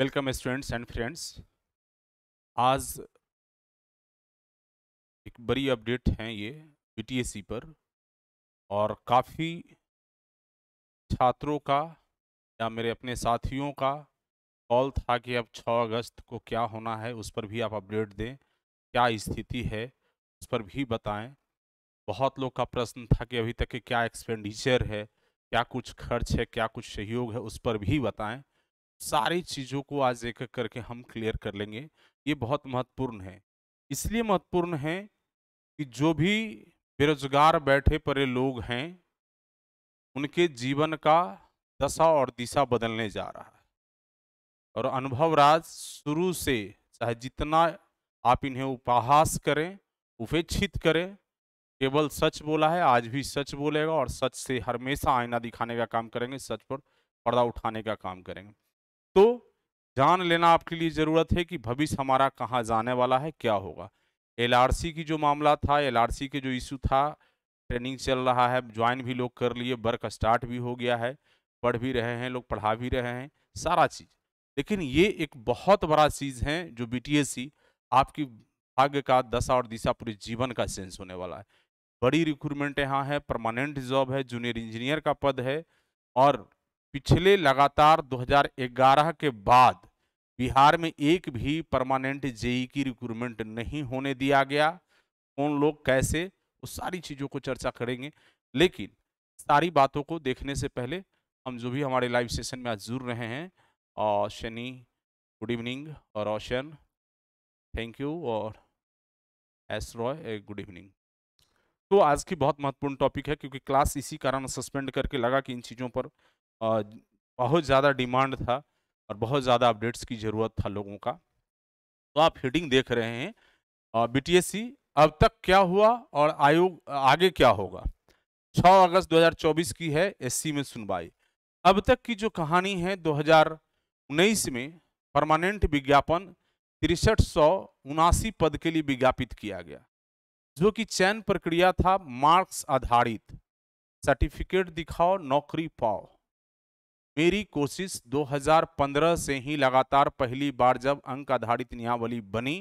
welcome students and friends आज एक बड़ी अपडेट है ये बीटीएससी पर और काफ़ी छात्रों का या मेरे अपने साथियों का कॉल था कि अब 6 अगस्त को क्या होना है उस पर भी आप अपडेट दें क्या स्थिति है उस पर भी बताएं बहुत लोग का प्रश्न था कि अभी तक के क्या एक्सपेंडिचर है क्या कुछ खर्च है क्या कुछ सहयोग है उस पर भी बताएं सारी चीज़ों को आज एक एक करके हम क्लियर कर लेंगे ये बहुत महत्वपूर्ण है इसलिए महत्वपूर्ण है कि जो भी बेरोजगार बैठे परे लोग हैं उनके जीवन का दशा और दिशा बदलने जा रहा है और अनुभव राज शुरू से चाहे जितना आप इन्हें उपहास करें उपेक्षित करें केवल सच बोला है आज भी सच बोलेगा और सच से हमेशा आईना दिखाने का काम करेंगे सच पर पर्दा उठाने का काम करेंगे तो जान लेना आपके लिए ज़रूरत है कि भविष्य हमारा कहाँ जाने वाला है क्या होगा एलआरसी की जो मामला था एलआरसी के जो इशू था ट्रेनिंग चल रहा है ज्वाइन भी लोग कर लिए वर्क स्टार्ट भी हो गया है पढ़ भी रहे हैं लोग पढ़ा भी रहे हैं सारा चीज़ लेकिन ये एक बहुत बड़ा चीज़ है जो बी आपकी भाग्य का दशा और दिशा पूरे जीवन का सेंस होने वाला है बड़ी रिक्रूटमेंट यहाँ है परमानेंट जॉब है जूनियर इंजीनियर का पद है और पिछले लगातार 2011 के बाद बिहार में एक भी परमानेंट जेई की रिक्रूटमेंट नहीं होने दिया गया कौन लोग कैसे उस सारी चीज़ों को चर्चा करेंगे लेकिन सारी बातों को देखने से पहले हम जो भी हमारे लाइव सेशन में आज जुड़ रहे हैं और शनि गुड इवनिंग और रोशन थैंक यू और एस रॉय गुड इवनिंग तो आज की बहुत महत्वपूर्ण टॉपिक है क्योंकि क्लास इसी कारण सस्पेंड करके लगा कि इन चीज़ों पर बहुत ज़्यादा डिमांड था और बहुत ज़्यादा अपडेट्स की ज़रूरत था लोगों का तो आप हेडिंग देख रहे हैं बीटीएससी अब तक क्या हुआ और आयोग आगे क्या होगा 6 अगस्त 2024 की है एससी में सुनवाई अब तक की जो कहानी है 2019 में परमानेंट विज्ञापन तिरसठ सौ उनासी पद के लिए विज्ञापित किया गया जो कि चयन प्रक्रिया था मार्क्स आधारित सर्टिफिकेट दिखाओ नौकरी पाओ मेरी कोशिश 2015 से ही लगातार पहली बार जब अंक आधारित नियावली बनी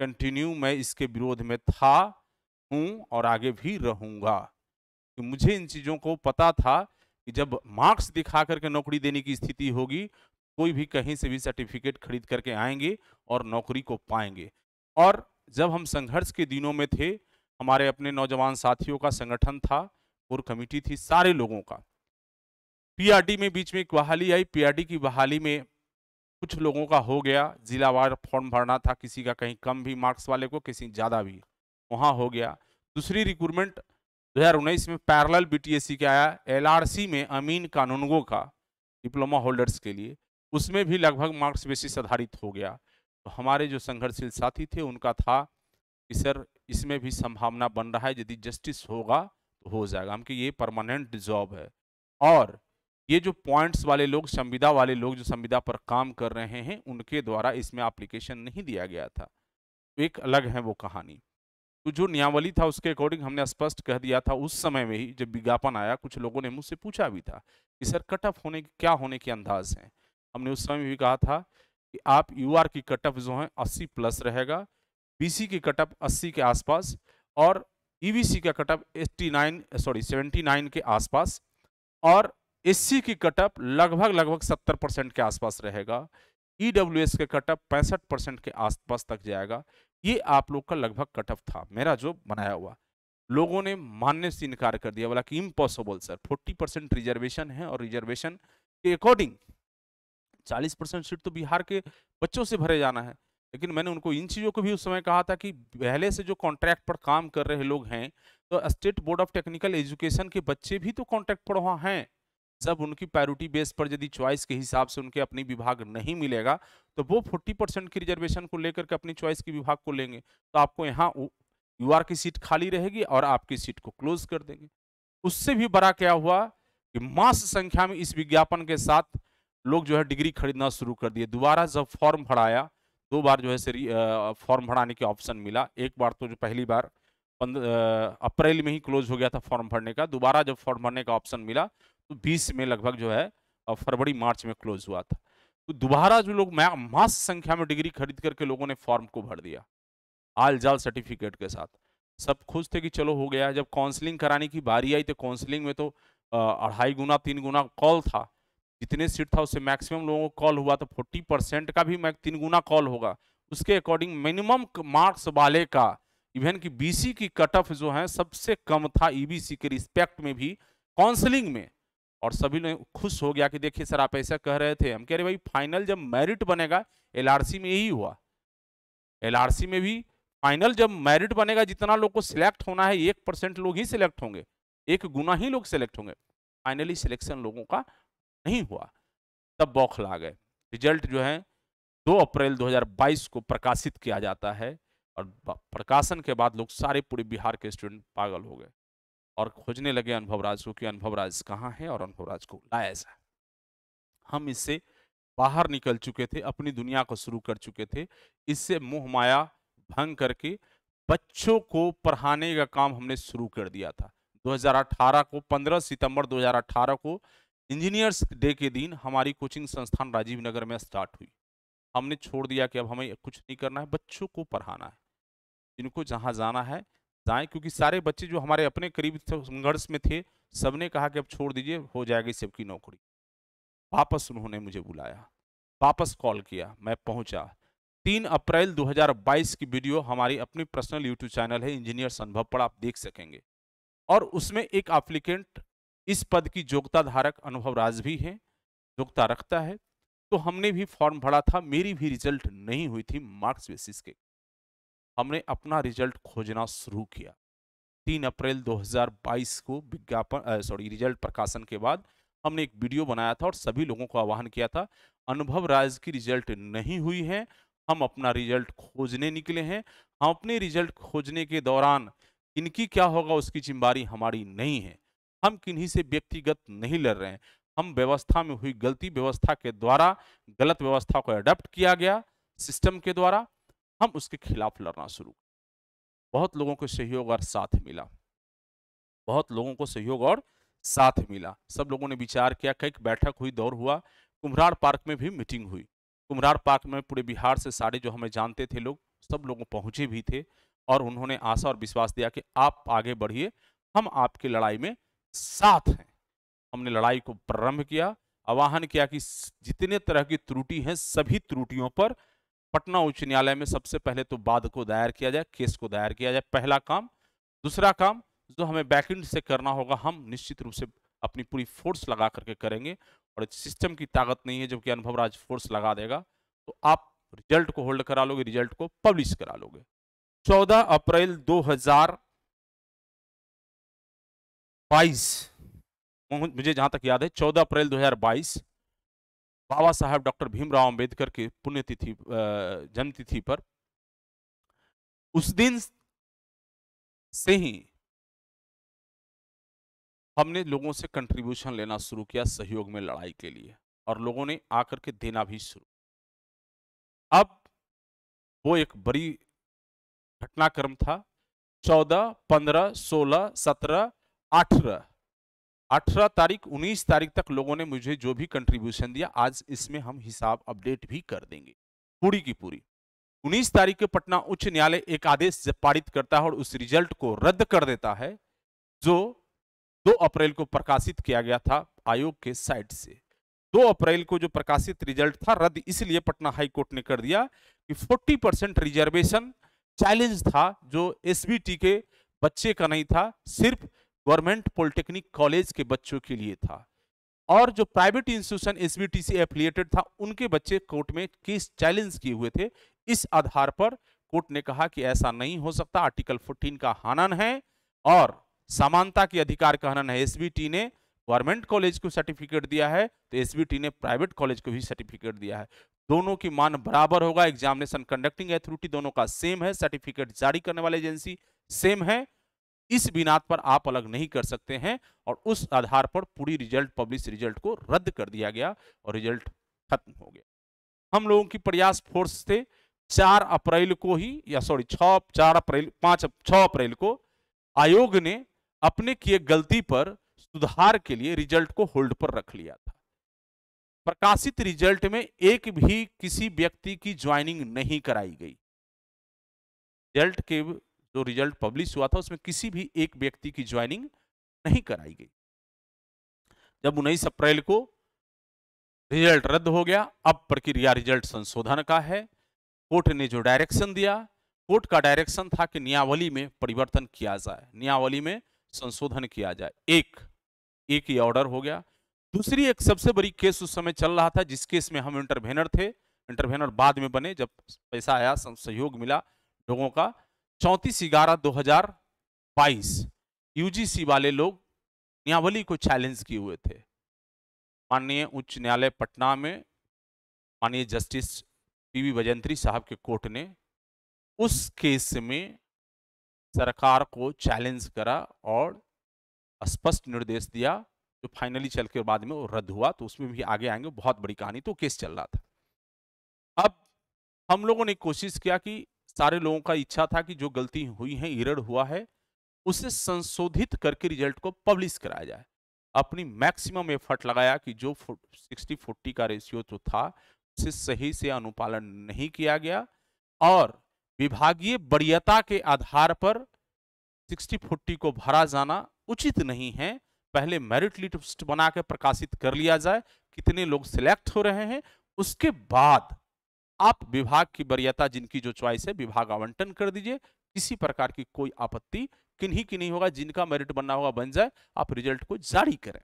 कंटिन्यू मैं इसके विरोध में था हूँ और आगे भी रहूँगा कि तो मुझे इन चीज़ों को पता था कि जब मार्क्स दिखा करके नौकरी देने की स्थिति होगी कोई भी कहीं से भी सर्टिफिकेट खरीद करके आएंगे और नौकरी को पाएंगे और जब हम संघर्ष के दिनों में थे हमारे अपने नौजवान साथियों का संगठन था और कमेटी थी सारे लोगों का पीआरडी में बीच में एक बहाली आई पीआरडी की बहाली में कुछ लोगों का हो गया जिलावार फॉर्म भरना था किसी का कहीं कम भी मार्क्स वाले को किसी ज़्यादा भी वहाँ हो गया दूसरी रिक्रूटमेंट दो में पैरल बी का आया एल में अमीन कानूनगो का डिप्लोमा होल्डर्स के लिए उसमें भी लगभग मार्क्स बेसिस आधारित हो गया तो हमारे जो संघर्षशील साथी थे उनका था कि सर इसमें भी संभावना बन रहा है यदि जस्टिस होगा तो हो जाएगा हम कि ये परमानेंट जॉब है और ये जो पॉइंट्स वाले लोग संविदा वाले लोग जो संविदा पर काम कर रहे हैं उनके द्वारा इसमें एप्लीकेशन नहीं दिया गया था तो एक अलग है वो कहानी तो जो नियावली था उसके अकॉर्डिंग हमने स्पष्ट कह दिया था उस समय में ही जब विज्ञापन आया कुछ लोगों ने मुझसे पूछा भी था कि सर कट ऑफ होने क्या होने के अंदाज हैं हमने उस समय भी कहा था कि आप यू की कट ऑफ जो है अस्सी प्लस रहेगा बी की कट ऑफ अस्सी के आसपास और ई e का cut off eighty sorry seventy के आसपास और एससी की कटअप लगभग लगभग सत्तर परसेंट के आसपास रहेगा ईडब्ल्यूएस e के कटअप पैंसठ परसेंट के आसपास तक जाएगा ये आप लोग का लगभग कटअप था मेरा जो बनाया हुआ लोगों ने मानने से इनकार कर दिया बोला कि impossible sir forty percent reservation है और रिजर्वेशन के अकॉर्डिंग चालीस परसेंट सीट तो बिहार के बच्चों से भरे जाना है लेकिन मैंने उनको इन चीज़ों को भी उस समय कहा था कि पहले से जो कॉन्ट्रैक्ट पर काम कर रहे लोग हैं तो state board of technical education के बच्चे भी तो कॉन्ट्रैक्ट पर वहाँ हैं जब उनकी प्रायोरिटी बेस पर यदि चॉइस के हिसाब से उनके अपनी विभाग नहीं मिलेगा तो वो फोर्टी परसेंट की रिजर्वेशन को लेकर के अपनी चॉइस के विभाग को लेंगे तो आपको यहाँ यू आर की सीट खाली रहेगी और आपकी सीट को क्लोज कर देंगे उससे भी बड़ा क्या हुआ कि मास संख्या में इस विज्ञापन के साथ लोग जो है डिग्री खरीदना शुरू कर दिए दोबारा जब फॉर्म भराया दो बार जो है फॉर्म भराने के ऑप्शन मिला एक बार तो जो पहली बार अप्रैल में ही क्लोज हो गया था फॉर्म भरने का दोबारा जब फॉर्म भरने का ऑप्शन मिला बीस में लगभग जो है फरवरी मार्च में क्लोज हुआ था तो दोबारा जो लोग मास संख्या में डिग्री खरीद करके लोगों ने फॉर्म को भर दिया आल जाल सर्टिफिकेट के साथ सब खुश थे कि चलो हो गया जब काउंसलिंग कराने की बारी आई तो काउंसलिंग में तो अढ़ाई गुना तीन गुना कॉल था जितने सीट था उससे मैक्सिमम लोगों को कॉल हुआ तो फोर्टी परसेंट का भी तीन गुना कॉल होगा उसके अकॉर्डिंग मिनिमम मार्क्स वाले का इवन कि बीसी की कट ऑफ जो है सबसे कम था ईबीसी e के रिस्पेक्ट में भी काउंसलिंग में और सभी लोग खुश हो गया कि देखिए सर आप ऐसा कह रहे थे हम कह रहे भाई फाइनल जब मेरिट बनेगा एलआरसी में यही हुआ एलआरसी में भी फाइनल जब मेरिट बनेगा जितना लोग को सिलेक्ट होना है एक परसेंट लोग ही सिलेक्ट होंगे एक गुना ही लोग सिलेक्ट होंगे फाइनली सिलेक्शन लोगों का नहीं हुआ तब बौखला गए रिजल्ट जो है दो अप्रैल दो को प्रकाशित किया जाता है और प्रकाशन के बाद लोग सारे पूरे बिहार के स्टूडेंट पागल हो गए और खोजने लगे अनुभव राज को कि अनुभव राज कहाँ है और अनुभव राज को लाया जाए हम इससे बाहर निकल चुके थे अपनी दुनिया को शुरू कर चुके थे इससे मोह माया भंग करके बच्चों को पढ़ाने का काम हमने शुरू कर दिया था 2018 को 15 सितंबर 2018 को इंजीनियर्स डे के दिन हमारी कोचिंग संस्थान राजीव नगर में स्टार्ट हुई हमने छोड़ दिया कि अब हमें कुछ नहीं करना है बच्चों को पढ़ाना है इनको जहाँ जाना है जाएं क्योंकि सारे बच्चे जो हमारे अपने करीब संघर्ष में थे सबने कहा कि अब छोड़ दीजिए हो जाएगी सबकी नौकरी वापस उन्होंने मुझे बुलाया वापस कॉल किया मैं पहुंचा तीन अप्रैल 2022 की वीडियो हमारी अपनी पर्सनल यूट्यूब चैनल है इंजीनियर संभव पर आप देख सकेंगे और उसमें एक एप्लीकेंट इस पद की योग्यता धारक अनुभव राज भी है योग्यता रखता है तो हमने भी फॉर्म भरा था मेरी भी रिजल्ट नहीं हुई थी मार्क्स बेसिस के हमने अपना रिजल्ट खोजना शुरू किया तीन अप्रैल 2022 को विज्ञापन सॉरी रिजल्ट प्रकाशन के बाद हमने एक वीडियो बनाया था और सभी लोगों को आह्वान किया था अनुभव राज की रिजल्ट नहीं हुई है हम अपना रिजल्ट खोजने निकले हैं हम अपने रिजल्ट खोजने के दौरान इनकी क्या होगा उसकी जिम्मेवारी हमारी नहीं है हम किन्हीं से व्यक्तिगत नहीं लड़ रहे हैं हम व्यवस्था में हुई गलती व्यवस्था के द्वारा गलत व्यवस्था को अडप्ट किया गया सिस्टम के द्वारा हम उसके खिलाफ लड़ना शुरू बहुत लोगों को सहयोग और साथ मिला बहुत लोगों को सहयोग और साथ मिला सब लोगों ने विचार किया कई बैठक हुई दौर हुआ कुम्हरार पार्क में भी मीटिंग हुई कुम्हरार पार्क में पूरे बिहार से सारे जो हमें जानते थे लोग सब लोगों पहुंचे भी थे और उन्होंने आशा और विश्वास दिया कि आप आगे बढ़िए हम आपकी लड़ाई में साथ हैं हमने लड़ाई को प्रारंभ किया आवाहन किया कि जितने तरह की त्रुटि हैं सभी त्रुटियों पर पटना उच्च न्यायालय में सबसे पहले तो बाद को दायर किया जाए केस को दायर किया जाए पहला काम दूसरा काम जो हमें बैकेंड से करना होगा हम निश्चित रूप से अपनी पूरी फोर्स लगा करके करेंगे और सिस्टम की ताकत नहीं है जबकि अनुभव राज फोर्स लगा देगा तो आप रिजल्ट को होल्ड करा लोगे रिजल्ट को पब्लिश करा लोगे 14 अप्रैल 2022 मुझे जहां तक याद है 14 अप्रैल 2022 बाबा साहब डॉक्टर भीमराव अंबेडकर के पुण्यतिथि जन्मतिथि पर उस दिन से ही हमने लोगों से कंट्रीब्यूशन लेना शुरू किया सहयोग में लड़ाई के लिए और लोगों ने आकर के देना भी शुरू अब वो एक बड़ी घटनाक्रम था चौदह पंद्रह सोलह सत्रह अठारह अठारह तारीख उन्नीस तारीख तक लोगों ने मुझे जो भी कंट्रीब्यूशन दिया आज इसमें हम हिसाब अपडेट भी कर देंगे पूरी की पूरी उन्नीस तारीख के पटना उच्च न्यायालय एक आदेश पारित करता है और उस रिजल्ट को रद्द कर देता है जो 2 अप्रैल को प्रकाशित किया गया था आयोग के साइट से 2 अप्रैल को जो प्रकाशित रिजल्ट था रद्द इसलिए पटना हाई कोर्ट ने कर दिया कि 40 परसेंट रिजर्वेशन चैलेंज था जो एसबीटी के बच्चे का नहीं था सिर्फ गवर्नमेंट पॉलिटेक्निक कॉलेज के बच्चों के लिए था और जो private institution S B affiliated था उनके बच्चे कोर्ट में केस चैलेंज किए हुए थे इस आधार पर कोर्ट ने कहा कि ऐसा नहीं हो सकता आर्टिकल 14 का हनन है और समानता के अधिकार का हनन है एस ने गवर्नमेंट कॉलेज को सर्टिफिकेट दिया है तो एस ने प्राइवेट कॉलेज को भी सर्टिफिकेट दिया है दोनों की मान बराबर होगा एग्जामिनेशन कंडक्टिंग अथॉरिटी दोनों का सेम है सर्टिफिकेट जारी करने वाली एजेंसी सेम है इस बिनात पर आप अलग नहीं कर सकते हैं और उस आधार पर पूरी रिजल्ट पब्लिश रिजल्ट को रद्द कर दिया गया और रिजल्ट खत्म हो गया हम लोगों की प्रयास फोर्स थे चार अप्रैल को ही या सॉरी छ चार अप्रैल पाँच छ अप्रैल को आयोग ने अपने किए गलती पर सुधार के लिए रिजल्ट को होल्ड पर रख लिया था प्रकाशित रिजल्ट में एक भी किसी व्यक्ति की ज्वाइनिंग नहीं कराई गई रिजल्ट के जो रिजल्ट पब्लिश हुआ था उसमें किसी भी एक व्यक्ति की ज्वाइनिंग नहीं कराई गई जब उन्नीस अप्रैल को रिजल्ट रद्द हो गया अब प्रक्रिया रिजल्ट संशोधन का है कोर्ट ने जो डायरेक्शन दिया कोर्ट का डायरेक्शन था कि नियावली में परिवर्तन किया जाए नियावली में संशोधन किया जाए एक एक ही ऑर्डर हो गया दूसरी एक सबसे बड़ी केस उस समय चल रहा था जिस केस में हम इंटरभेनर थे इंटरभेनर बाद में बने जब पैसा आया सहयोग मिला लोगों का चौंतीस ग्यारह दो हजार बाईस यूजीसी वाले लोग नियावली को चैलेंज किए हुए थे माननीय उच्च न्यायालय पटना में माननीय जस्टिस पी वी वजंत्री साहब के कोर्ट ने उस केस में सरकार को चैलेंज करा और स्पष्ट निर्देश दिया जो फाइनली चल के बाद में वो रद्द हुआ तो उसमें भी आगे आएंगे बहुत बड़ी कहानी तो केस चल रहा था अब हम लोगों ने कोशिश किया कि सारे लोगों का इच्छा था कि जो गलती हुई है इरड़ हुआ है उसे संशोधित करके रिजल्ट को पब्लिश कराया जाए अपनी मैक्सिमम एफर्ट लगाया कि जो सिक्सटी फोर्टी का रेशियो तो जो था उसे सही से अनुपालन नहीं किया गया और विभागीय बढ़ियता के आधार पर सिक्सटी फोर्टी को भरा जाना उचित नहीं है पहले मेरिट लिस्ट बना के प्रकाशित कर लिया जाए कितने लोग सिलेक्ट हो रहे हैं उसके बाद आप विभाग की वरीयता जिनकी जो च्वाइस है विभाग आवंटन कर दीजिए किसी प्रकार की कोई आपत्ति किन्हीं की नहीं होगा जिनका मेरिट बनना होगा बन जाए आप रिजल्ट को जारी करें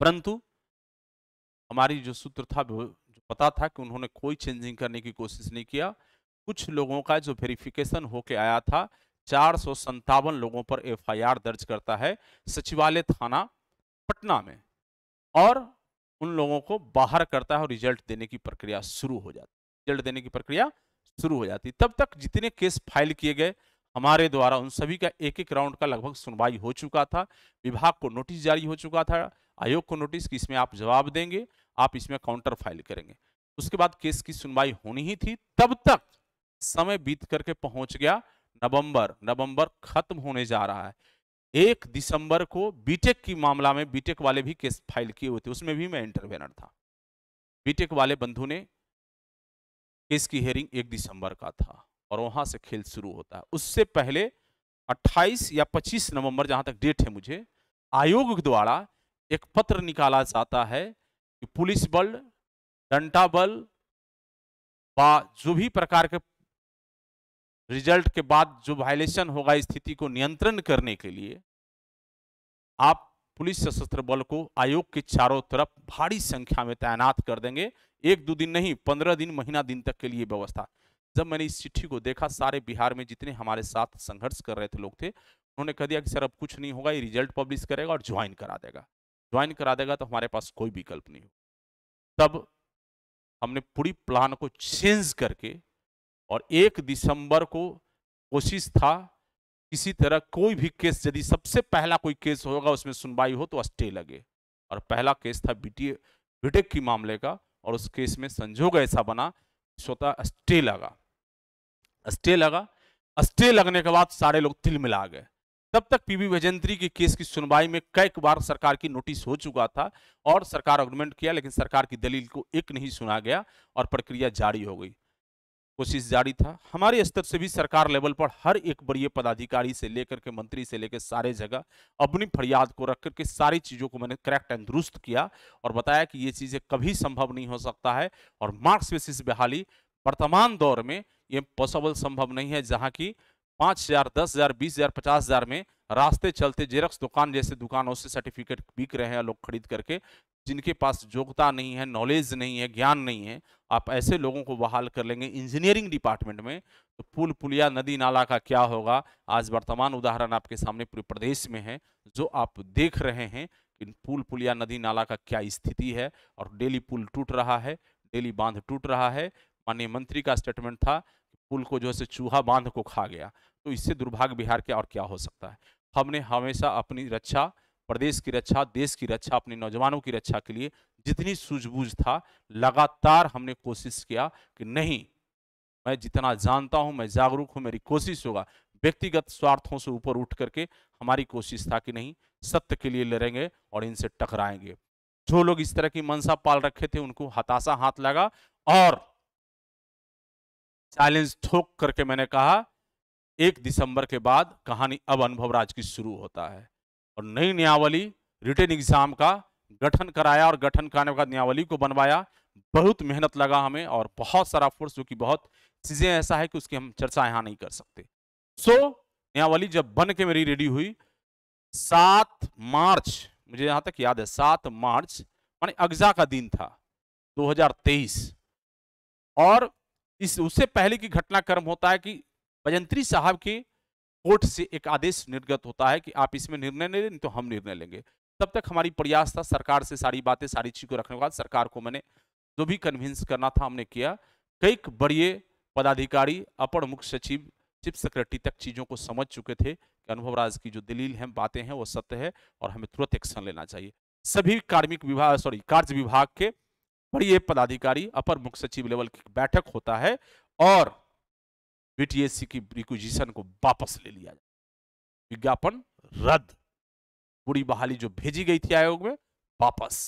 परंतु हमारी जो सूत्र था जो पता था कि उन्होंने कोई चेंजिंग करने की कोशिश नहीं किया कुछ लोगों का जो वेरिफिकेशन होके आया था चार संतावन लोगों पर एफआईआर दर्ज करता है सचिवालय थाना पटना में और उन लोगों को बाहर करता है और रिजल्ट देने की प्रक्रिया शुरू हो जाती है रिजल्ट देने की प्रक्रिया शुरू हो जाती तब तक जितने केस फाइल किए गए हमारे द्वारा उन सभी का एक एक राउंड का लगभग सुनवाई हो चुका था विभाग को नोटिस जारी हो चुका था आयोग को नोटिस कि इसमें आप जवाब देंगे आप इसमें काउंटर फाइल करेंगे उसके बाद केस की सुनवाई होनी ही थी तब तक समय बीत करके पहुंच गया नवंबर नवंबर खत्म होने जा रहा है एक दिसंबर को बीटेक की मामला में बीटेक वाले भी केस फाइल किए हुए थे उसमें भी मैं इंटरवेनर था बीटेक वाले बंधु ने केस की हेयरिंग एक दिसंबर का था और वहां से खेल शुरू होता है उससे पहले 28 या 25 नवंबर जहां तक डेट है मुझे आयोग द्वारा एक पत्र निकाला जाता है कि पुलिस बल डंटा बल व जो भी प्रकार के रिजल्ट के बाद जो वायलेशन होगा स्थिति को नियंत्रण करने के लिए आप पुलिस सशस्त्र बल को आयोग के चारों तरफ भारी संख्या में तैनात कर देंगे एक दो दिन नहीं पंद्रह दिन महीना दिन तक के लिए व्यवस्था जब मैंने इस चिट्ठी को देखा सारे बिहार में जितने हमारे साथ संघर्ष कर रहे थे लोग थे उन्होंने कह दिया कि सर अब कुछ नहीं होगा ये रिजल्ट पब्लिश करेगा और ज्वाइन करा देगा ज्वाइन करा देगा तो हमारे पास कोई विकल्प नहीं हो तब हमने पूरी प्लान को चेंज करके और एक दिसंबर को कोशिश था किसी तरह कोई भी केस यदि सबसे पहला कोई केस होगा उसमें सुनवाई हो तो स्टे लगे और पहला केस था बीटी बीटेक की मामले का और उस केस में संजोग ऐसा बना स्वतः स्टे लगा स्टे लगा स्टे लगने के बाद सारे लोग तिल मिला गए तब तक पीबी वैजेंद्री के केस की सुनवाई में कई बार सरकार की नोटिस हो चुका था और सरकार अग्रमेंट किया लेकिन सरकार की दलील को एक नहीं सुना गया और प्रक्रिया जारी हो गई कोशिश जारी था हमारे स्तर से भी सरकार लेवल पर हर एक बड़ी पदाधिकारी से लेकर के मंत्री से लेकर सारे जगह अपनी फरियाद को रख करके सारी चीज़ों को मैंने करेक्ट एंड दुरुस्त किया और बताया कि ये चीज़ें कभी संभव नहीं हो सकता है और मार्क्स बेसिस बहाली वर्तमान दौर में ये पॉसिबल संभव नहीं है जहाँ की पाँच हज़ार दस हज़ार बीस हज़ार पचास हज़ार में रास्ते चलते जेरक्स दुकान जैसे दुकानों से सर्टिफिकेट बिक रहे हैं लोग खरीद करके जिनके पास योग्यता नहीं है नॉलेज नहीं है ज्ञान नहीं है आप ऐसे लोगों को बहाल कर लेंगे इंजीनियरिंग डिपार्टमेंट में तो पुल पुलिया नदी नाला का क्या होगा आज वर्तमान उदाहरण आपके सामने पूरे प्रदेश में है जो आप देख रहे हैं कि पुल पुलिया नदी नाला का क्या स्थिति है और डेली पुल टूट रहा है डेली बांध टूट रहा है माननीय मंत्री का स्टेटमेंट था पुल को जो है चूहा बांध को खा गया तो इससे दुर्भाग्य बिहार के और क्या हो सकता है हमने हमेशा अपनी रक्षा प्रदेश की रक्षा देश की रक्षा अपने नौजवानों की रक्षा के लिए जितनी सूझबूझ था लगातार हमने कोशिश किया कि नहीं मैं जितना जानता हूं मैं जागरूक हूं मेरी कोशिश होगा व्यक्तिगत स्वार्थों से ऊपर उठ करके हमारी कोशिश था कि नहीं सत्य के लिए लड़ेंगे और इनसे टकराएंगे जो लोग इस तरह की मनसा पाल रखे थे उनको हताशा हाथ लगा और चैलेंज ठोक करके मैंने कहा एक दिसंबर के बाद कहानी अब अनुभव राज की शुरू होता है और नई न्यायावली रिटर्न एग्जाम का गठन कराया और गठन कराने का न्यायावली को बनवाया बहुत मेहनत लगा हमें और बहुत सारा फोर्स जो कि बहुत चीज़ें ऐसा है कि उसकी हम चर्चा यहाँ नहीं कर सकते सो so, न्यायावली जब बन के मेरी रेडी हुई सात मार्च मुझे यहाँ तक याद है सात मार्च मानी अग्जा का दिन था 2023 और इस उससे पहले की घटनाक्रम होता है कि भजंत्री साहब के कोर्ट से एक आदेश निर्गत होता है कि आप इसमें निर्णय नहीं लें तो हम निर्णय लेंगे तब तक हमारी प्रयास था सरकार से सारी बातें सारी चीज़ को रखने के बाद सरकार को मैंने जो भी कन्विंस करना था हमने किया कई बड़े पदाधिकारी अपर मुख्य सचिव चीफ सेक्रेटरी तक चीज़ों को समझ चुके थे कि अनुभव राज की जो दलील हैं बातें हैं वो सत्य है और हमें तुरंत एक्शन लेना चाहिए सभी कार्मिक विभाग सॉरी कार्य विभाग के बड़े पदाधिकारी अपर मुख्य सचिव लेवल की बैठक होता है और बीटीएससी की रिक्विजिशन को वापस ले लिया जाए विज्ञापन रद्द पूरी बहाली जो भेजी गई थी आयोग में वापस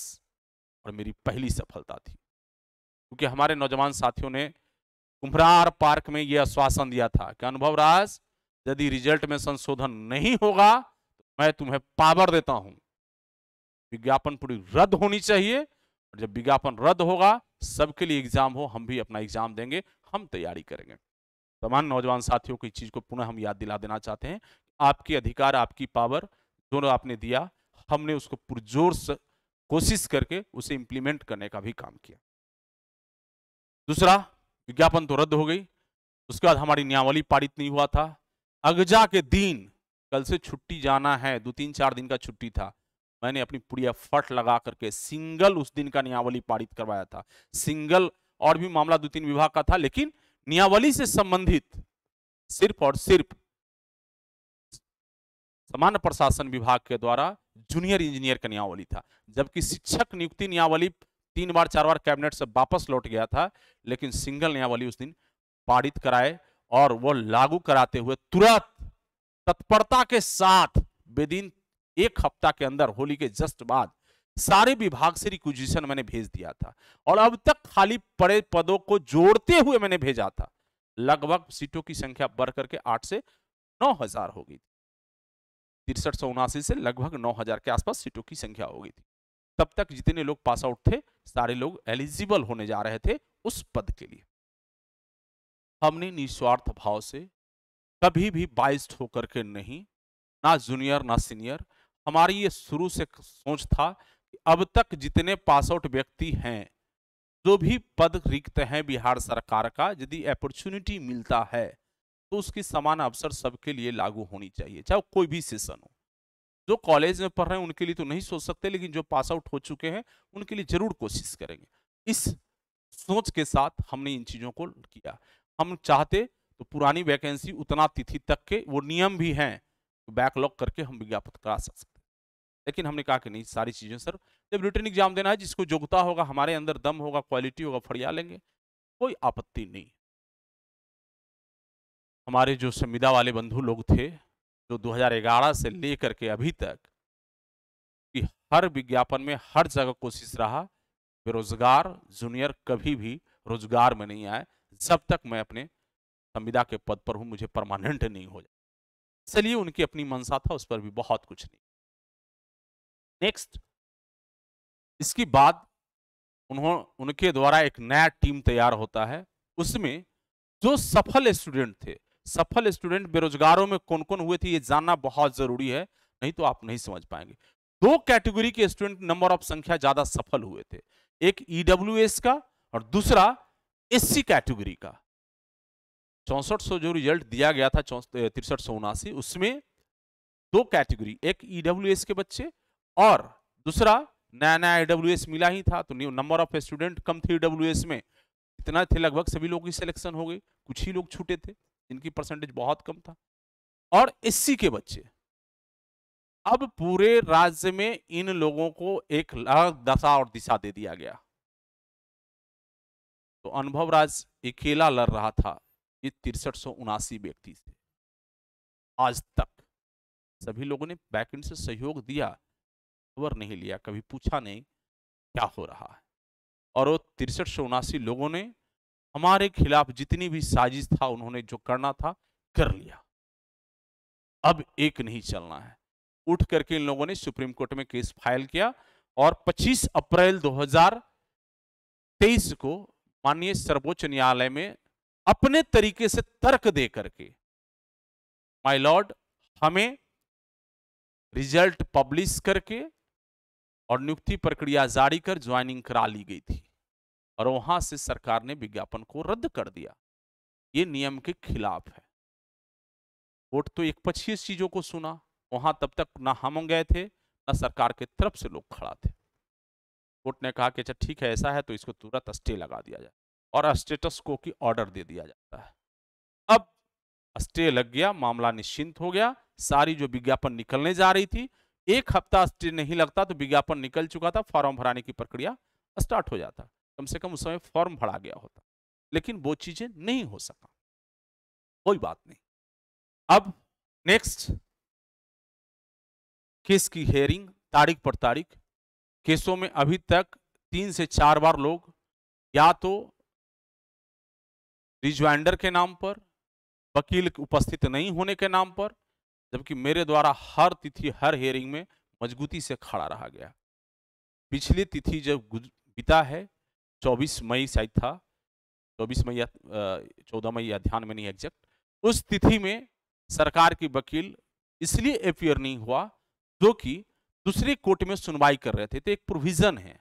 और मेरी पहली सफलता थी क्योंकि हमारे नौजवान साथियों ने कुम्हरार पार्क में यह आश्वासन दिया था कि अनुभव राज यदि रिजल्ट में संशोधन नहीं होगा तो मैं तुम्हें पावर देता हूं विज्ञापन पूरी रद्द होनी चाहिए और जब विज्ञापन रद्द होगा सबके लिए एग्जाम हो हम भी अपना एग्जाम देंगे हम तैयारी करेंगे तमाम नौजवान साथियों को इस चीज़ को पुनः हम याद दिला देना चाहते हैं आपके अधिकार आपकी पावर दोनों आपने दिया हमने उसको पुरजोर कोशिश करके उसे इम्प्लीमेंट करने का भी काम किया दूसरा विज्ञापन तो रद्द हो गई उसके बाद हमारी नियावली पारित नहीं हुआ था अगजा के दिन कल से छुट्टी जाना है दो तीन चार दिन का छुट्टी था मैंने अपनी पूरी एफर्ट लगा करके सिंगल उस दिन का नियावली पारित करवाया था सिंगल और भी मामला दो तीन विभाग का था लेकिन नियावली से संबंधित सिर्फ और सिर्फ सामान्य प्रशासन विभाग के द्वारा जूनियर इंजीनियर का नियावली था जबकि शिक्षक नियुक्ति नियावली तीन बार चार बार कैबिनेट से वापस लौट गया था लेकिन सिंगल नियावली उस दिन पारित कराए और वो लागू कराते हुए तुरंत तत्परता के साथ बेदिन एक हफ्ता के अंदर होली के जस्ट बाद सारे विभाग से रिक्विजिशन मैंने भेज दिया था और अब तक खाली पड़े पदों को जोड़ते हुए मैंने भेजा था लगभग सीटों की संख्या बढ़ करके आठ से नौ हजार हो गई थी तिरसठ सौ उनासी से लगभग नौ हजार के आसपास सीटों की संख्या हो गई थी तब तक जितने लोग पास आउट थे सारे लोग एलिजिबल होने जा रहे थे उस पद के लिए हमने निस्वार्थ भाव से कभी भी बाइस्ड होकर के नहीं ना जूनियर ना सीनियर हमारी ये शुरू से सोच था अब तक जितने पास आउट व्यक्ति हैं जो भी पद रिक्त हैं बिहार सरकार का यदि अपॉर्चुनिटी मिलता है तो उसकी समान अवसर सबके लिए लागू होनी चाहिए चाहे कोई भी सेशन हो जो कॉलेज में पढ़ रहे हैं उनके लिए तो नहीं सोच सकते लेकिन जो पास आउट हो चुके हैं उनके लिए जरूर कोशिश करेंगे इस सोच के साथ हमने इन चीज़ों को किया हम चाहते तो पुरानी वैकेंसी उतना तिथि तक के वो नियम भी हैं तो बैकलॉग करके हम विज्ञापन करा सकते लेकिन हमने कहा कि नहीं सारी चीज़ें सर जब रिटर्न एग्जाम देना है जिसको योग्यता होगा हमारे अंदर दम होगा क्वालिटी होगा फरिया लेंगे कोई आपत्ति नहीं हमारे जो संविदा वाले बंधु लोग थे जो 2011 से लेकर के अभी तक कि हर विज्ञापन में हर जगह कोशिश रहा बेरोजगार जूनियर कभी भी रोजगार में नहीं आए जब तक मैं अपने संविदा के पद पर हूँ मुझे परमानेंट नहीं हो जाए इसलिए उनकी अपनी मनसा था उस पर भी बहुत कुछ नहीं नेक्स्ट इसके बाद उन्होंने उनके द्वारा एक नया टीम तैयार होता है उसमें जो सफल स्टूडेंट थे सफल स्टूडेंट बेरोजगारों में कौन कौन हुए थे ये जानना बहुत जरूरी है नहीं तो आप नहीं समझ पाएंगे दो कैटेगरी के स्टूडेंट नंबर ऑफ संख्या ज्यादा सफल हुए थे एक ईडब्ल्यू e का और दूसरा एस कैटेगरी का चौसठ सौ जो रिजल्ट दिया गया था तिरसठ सौ उनासी उसमें दो कैटेगरी एक ईडब्ल्यू e के बच्चे और दूसरा नया नया ई मिला ही था तो नंबर ऑफ स्टूडेंट कम थे डब्ल्यू में इतना थे लगभग सभी लोगों की सिलेक्शन हो गई कुछ ही लोग छूटे थे जिनकी परसेंटेज बहुत कम था और एस के बच्चे अब पूरे राज्य में इन लोगों को एक दशा और दिशा दे दिया गया तो अनुभव राज अकेला लड़ रहा था ये तिरसठ सौ उनासी व्यक्ति से आज तक सभी लोगों ने बैकेंड से सहयोग दिया खबर नहीं लिया कभी पूछा नहीं क्या हो रहा है और वो तिरसठ सौ उनासी लोगों ने हमारे खिलाफ जितनी भी साजिश था उन्होंने जो करना था कर लिया अब एक नहीं चलना है उठ करके इन लोगों ने सुप्रीम कोर्ट में केस फाइल किया और 25 अप्रैल 2023 को माननीय सर्वोच्च न्यायालय में अपने तरीके से तर्क दे करके माय लॉर्ड हमें रिजल्ट पब्लिश करके और नियुक्ति प्रक्रिया जारी कर ज्वाइनिंग करा ली गई थी और वहां से सरकार ने विज्ञापन को रद्द कर दिया ये नियम के खिलाफ है कोर्ट तो एक पच्चीस चीजों को सुना वहां तब तक ना हम गए थे ना सरकार के तरफ से लोग खड़ा थे कोर्ट ने कहा कि अच्छा ठीक है ऐसा है तो इसको तुरंत स्टे लगा दिया जाए और स्टेटस को की ऑर्डर दे दिया जाता है अब स्टे लग गया मामला निश्चिंत हो गया सारी जो विज्ञापन निकलने जा रही थी एक हफ्ता नहीं लगता तो विज्ञापन निकल चुका था फॉर्म भराने की प्रक्रिया स्टार्ट हो जाता कम से कम उस समय फॉर्म भरा गया होता लेकिन वो चीजें नहीं हो सका कोई बात नहीं अब नेक्स्ट केस की हेयरिंग तारीख पर तारीख केसों में अभी तक तीन से चार बार लोग या तो रिज्वाइंडर के नाम पर वकील उपस्थित नहीं होने के नाम पर जबकि मेरे द्वारा हर तिथि हर हेयरिंग में मजबूती से खड़ा रहा गया पिछली तिथि जब बीता है 24 मई शायद था 24 मई या 14 मई या ध्यान में नहीं एग्जैक्ट उस तिथि में सरकार की वकील इसलिए अपियर नहीं हुआ जो कि दूसरे कोर्ट में सुनवाई कर रहे थे तो एक प्रोविजन है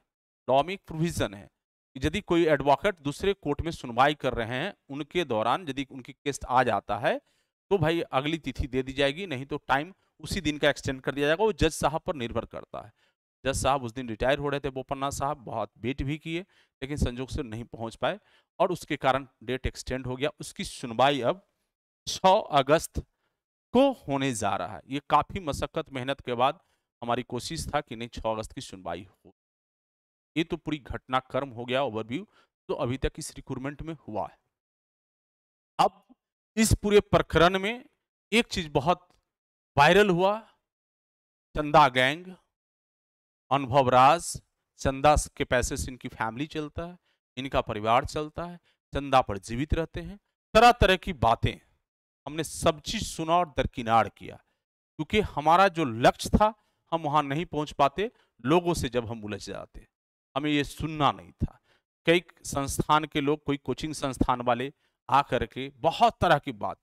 लॉ में एक प्रोविजन है यदि कोई एडवोकेट दूसरे कोर्ट में सुनवाई कर रहे हैं उनके दौरान यदि उनकी केस आ जाता है तो भाई अगली तिथि दे दी जाएगी नहीं तो टाइम उसी दिन का एक्सटेंड कर दिया जाएगा वो जज साहब पर निर्भर करता है जज साहब उस दिन रिटायर हो रहे थे बोपन्ना साहब बहुत वेट भी किए लेकिन संजोग से नहीं पहुंच पाए और उसके कारण डेट एक्सटेंड हो गया उसकी सुनवाई अब 6 अगस्त को होने जा रहा है ये काफ़ी मशक्क़त मेहनत के बाद हमारी कोशिश था कि नहीं 6 अगस्त की सुनवाई हो ये तो पूरी घटनाक्रम हो गया ओवरव्यू तो अभी तक इस रिक्रूटमेंट में हुआ है अब इस पूरे प्रकरण में एक चीज बहुत वायरल हुआ चंदा गैंग अनुभव राज चंदा के पैसे से इनकी फैमिली चलता है इनका परिवार चलता है चंदा पर जीवित रहते हैं तरह तरह की बातें हमने सब चीज सुना और दरकिनार किया क्योंकि हमारा जो लक्ष्य था हम वहां नहीं पहुंच पाते लोगों से जब हम उलझ जाते हमें ये सुनना नहीं था कई संस्थान के लोग कोई कोचिंग संस्थान वाले आकर के बहुत तरह की बात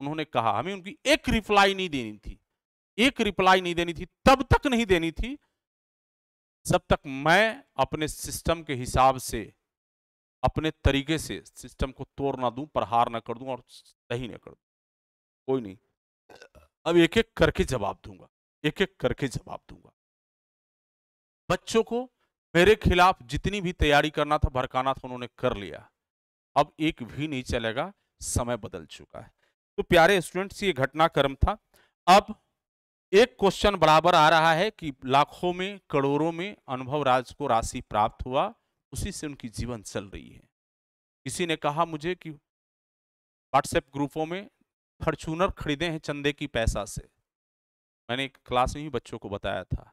उन्होंने कहा हमें उनकी एक रिप्लाई नहीं देनी थी एक रिप्लाई नहीं देनी थी तब तक नहीं देनी थी जब तक मैं अपने सिस्टम के हिसाब से अपने तरीके से सिस्टम को तोड़ ना दूं प्रहार ना कर दूं और सही ना कर दूं कोई नहीं अब एक एक करके जवाब दूंगा एक एक करके जवाब दूंगा बच्चों को मेरे खिलाफ जितनी भी तैयारी करना था भड़काना था उन्होंने कर लिया अब एक भी नहीं चलेगा समय बदल चुका है तो प्यारे स्टूडेंट्स ये घटनाक्रम था अब एक क्वेश्चन बराबर आ रहा है कि लाखों में करोड़ों में अनुभव राज को राशि प्राप्त हुआ उसी से उनकी जीवन चल रही है किसी ने कहा मुझे कि व्हाट्सएप ग्रुपों में फॉर्चूनर खरीदे हैं चंदे की पैसा से मैंने एक क्लास में ही बच्चों को बताया था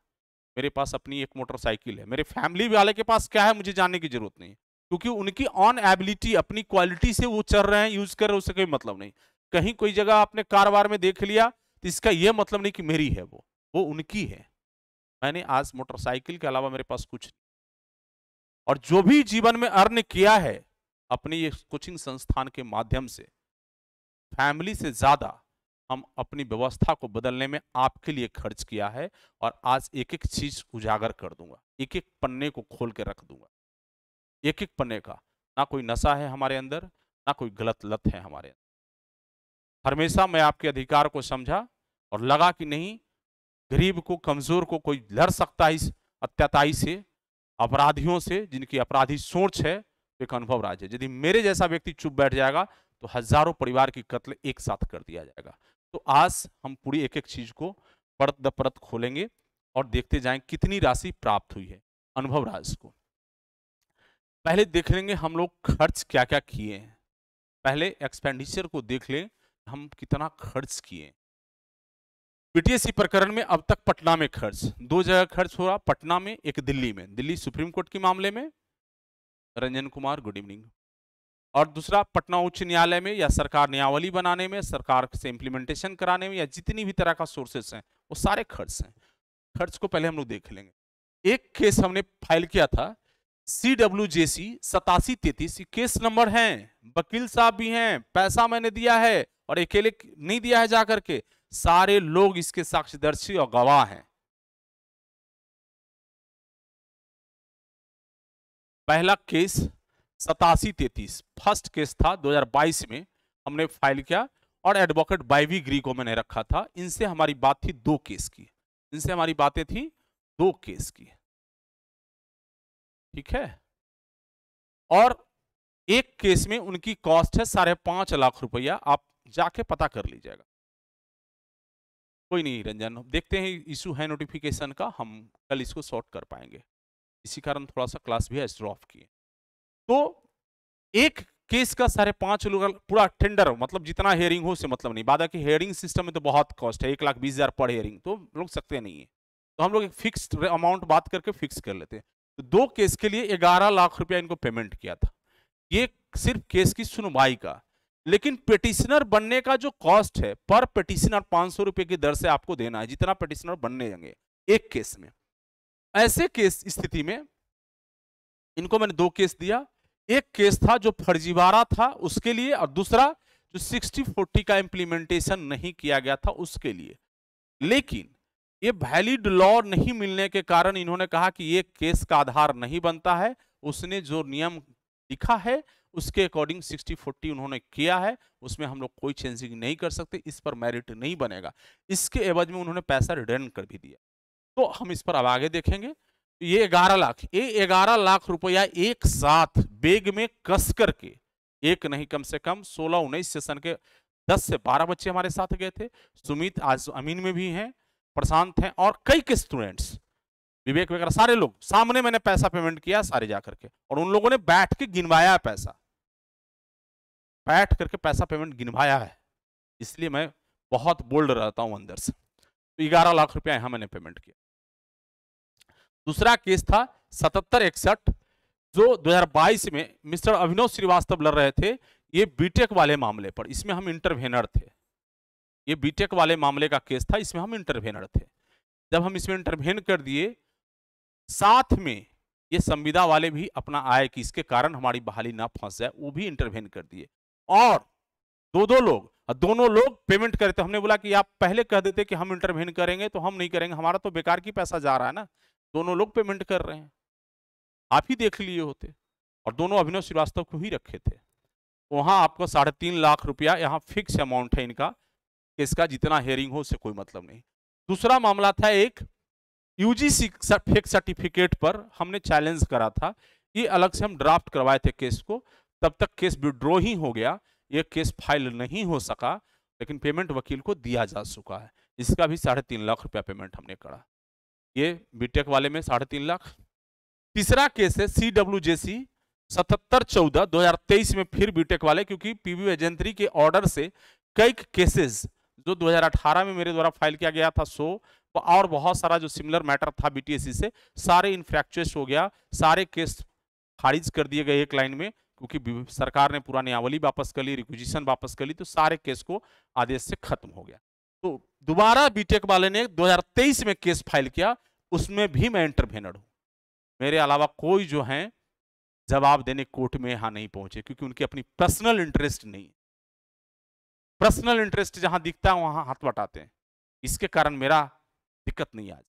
मेरे पास अपनी एक मोटरसाइकिल है मेरे फैमिली वाले के पास क्या है मुझे जानने की जरूरत नहीं क्योंकि उनकी ऑन एबिलिटी अपनी क्वालिटी से वो चल रहे हैं यूज कर रहे हैं उससे कोई मतलब नहीं कहीं कोई जगह आपने कारोबार में देख लिया तो इसका यह मतलब नहीं कि मेरी है वो वो उनकी है मैंने आज मोटरसाइकिल के अलावा मेरे पास कुछ नहीं और जो भी जीवन में अर्न किया है अपने ये कोचिंग संस्थान के माध्यम से फैमिली से ज़्यादा हम अपनी व्यवस्था को बदलने में आपके लिए खर्च किया है और आज एक एक चीज़ उजागर कर दूंगा एक एक पन्ने को खोल के रख दूंगा एक एक पन्ने का ना कोई नशा है हमारे अंदर ना कोई गलत लत है हमारे अंदर हमेशा मैं आपके अधिकार को समझा और लगा कि नहीं गरीब को कमजोर को कोई लड़ सकता है इस अत्याताई से अपराधियों से जिनकी अपराधी सोच है तो एक अनुभव राज्य यदि मेरे जैसा व्यक्ति चुप बैठ जाएगा तो हजारों परिवार की कत्ल एक साथ कर दिया जाएगा तो आज हम पूरी एक एक चीज को परत द परत खोलेंगे और देखते जाएं कितनी राशि प्राप्त हुई है अनुभव राज को पहले देख लेंगे हम लोग खर्च क्या क्या किए हैं पहले एक्सपेंडिचर को देख लें हम कितना खर्च किए पीटीएससी e प्रकरण में अब तक पटना में खर्च दो जगह खर्च हो रहा पटना में एक दिल्ली में दिल्ली सुप्रीम कोर्ट के मामले में रंजन कुमार गुड इवनिंग और दूसरा पटना उच्च न्यायालय में या सरकार न्यायावली बनाने में सरकार से इम्प्लीमेंटेशन कराने में या जितनी भी तरह का सोर्सेस हैं वो सारे खर्च हैं खर्च को पहले हम लोग देख लेंगे एक केस हमने फाइल किया था सी डब्ल्यू जे सी सतासी तैतीस केस नंबर है वकील साहब भी हैं पैसा मैंने दिया है और अकेले नहीं दिया है जाकर के सारे लोग इसके साक्षीदर्शी और गवाह हैं पहला केस सतासी तैतीस फर्स्ट केस था 2022 में हमने फाइल किया और एडवोकेट बाइवी ग्री को मैंने रखा था इनसे हमारी बात थी दो केस की इनसे हमारी बातें थी दो केस की ठीक है और एक केस में उनकी कॉस्ट है साढ़े पांच लाख रुपया आप जाके पता कर लीजिएगा कोई नहीं रंजन देखते हैं इशू है नोटिफिकेशन का हम कल इसको शॉर्ट कर पाएंगे इसी कारण थोड़ा सा क्लास भी एस्ट्रो ऑफ किए तो एक केस का साढ़े पांच लोग पूरा टेंडर मतलब जितना हेयरिंग हो से मतलब नहीं बाधा की हेयरिंग सिस्टम में तो बहुत कॉस्ट है एक लाख बीस हजार पर हेयरिंग तो लोग सकते नहीं है तो हम लोग एक फिक्स अमाउंट बात करके फिक्स कर लेते हैं तो दो केस के लिए ग्यारह लाख रुपया इनको पेमेंट किया था ये सिर्फ केस की सुनवाई का लेकिन पिटिशनर बनने का जो कॉस्ट है पर पेटिशनर पांच सौ रुपए की दर से आपको देना है जितना पिटिशनर बनने जाएंगे एक केस में ऐसे केस स्थिति में इनको मैंने दो केस दिया एक केस था जो फर्जीवाड़ा था उसके लिए और दूसरा जो सिक्सटी फोर्टी का इम्प्लीमेंटेशन नहीं किया गया था उसके लिए लेकिन ये वैलिड लॉ नहीं मिलने के कारण इन्होंने कहा कि ये केस का आधार नहीं बनता है उसने जो नियम लिखा है उसके अकॉर्डिंग सिक्सटी फोर्टी उन्होंने किया है उसमें हम लोग कोई चेंजिंग नहीं कर सकते इस पर मेरिट नहीं बनेगा इसके एवज में उन्होंने पैसा रिटर्न कर भी दिया तो हम इस पर अब आगे देखेंगे ये ग्यारह लाख ये ग्यारह लाख रुपया एक साथ बेग में कस करके एक नहीं कम से कम सोलह उन्नीस सेशन के दस से बारह बच्चे हमारे साथ गए थे सुमित आज अमीन में भी हैं प्रशांत हैं और कई के स्टूडेंट्स विवेक वगैरह सारे लोग सामने मैंने पैसा पेमेंट किया सारे जा करके और उन लोगों ने बैठ के गिनवाया पैसा बैठ करके पैसा पेमेंट गिनवाया है इसलिए मैं बहुत बोल्ड रहता हूं अंदर से तो ग्यारह लाख रुपया यहां मैंने पेमेंट किया दूसरा केस था सतहत्तर इकसठ जो 2022 में मिस्टर अभिनव श्रीवास्तव लड़ रहे थे ये बीटेक वाले मामले पर इसमें हम इंटरवेनर थे ये बीटेक वाले मामले का केस था इसमें हम इंटरवेनर थे जब हम इसमें इंटरवेन कर दिए साथ में ये संविदा वाले भी अपना आए कि इसके कारण हमारी बहाली ना फंस जाए वो भी इंटरवेन कर दिए और दो दो लोग दोनों लोग पेमेंट करे थे हमने बोला कि आप पहले कह देते कि हम इंटरवेन करेंगे तो हम नहीं करेंगे हमारा तो बेकार की पैसा जा रहा है ना दोनों लोग पेमेंट कर रहे हैं आप ही देख लिए होते और दोनों अभिनव श्रीवास्तव को ही रखे थे वहां आपको साढ़े तीन लाख रुपया यहाँ फिक्स अमाउंट है इनका इसका जितना हेयरिंग हो उससे कोई मतलब नहीं दूसरा मामला था एक यूजीसी फेक सर्टिफिकेट पर हमने चैलेंज करा था ये अलग से हम ड्राफ्ट करवाए थे केस को तब तक केस विड्रॉ ही हो गया ये केस फाइल नहीं हो सका लेकिन पेमेंट वकील को दिया जा चुका है इसका भी साढ़े तीन लाख रुपया पेमेंट हमने करा ये बीटेक वाले में साढ़े तीन लाख तीसरा केस है सी डब्ल्यू जे सी सतहत्तर चौदह दो हजार तेईस में फिर बीटेक वाले क्योंकि पीवी एजेंट्री के ऑर्डर से कई केसेस जो 2018 में मेरे द्वारा फाइल किया गया था सो और बहुत सारा जो सिमिलर मैटर था बीटीएससी से सारे इनफ्रैक्चुएस हो गया सारे केस खारिज कर दिए गए एक लाइन में क्योंकि सरकार ने पूरा नियावली वापस कर ली रिक्विजिशन वापस कर ली तो सारे केस को आदेश से खत्म हो गया तो दोबारा बीटेक वाले ने 2023 में केस फाइल किया उसमें भी मैं इंटरभेनर हूँ मेरे अलावा कोई जो है जवाब देने कोर्ट में यहाँ नहीं पहुंचे क्योंकि उनकी अपनी पर्सनल इंटरेस्ट नहीं है पर्सनल इंटरेस्ट जहां दिखता है वहां हाथ बटाते हैं इसके कारण मेरा दिक्कत नहीं आज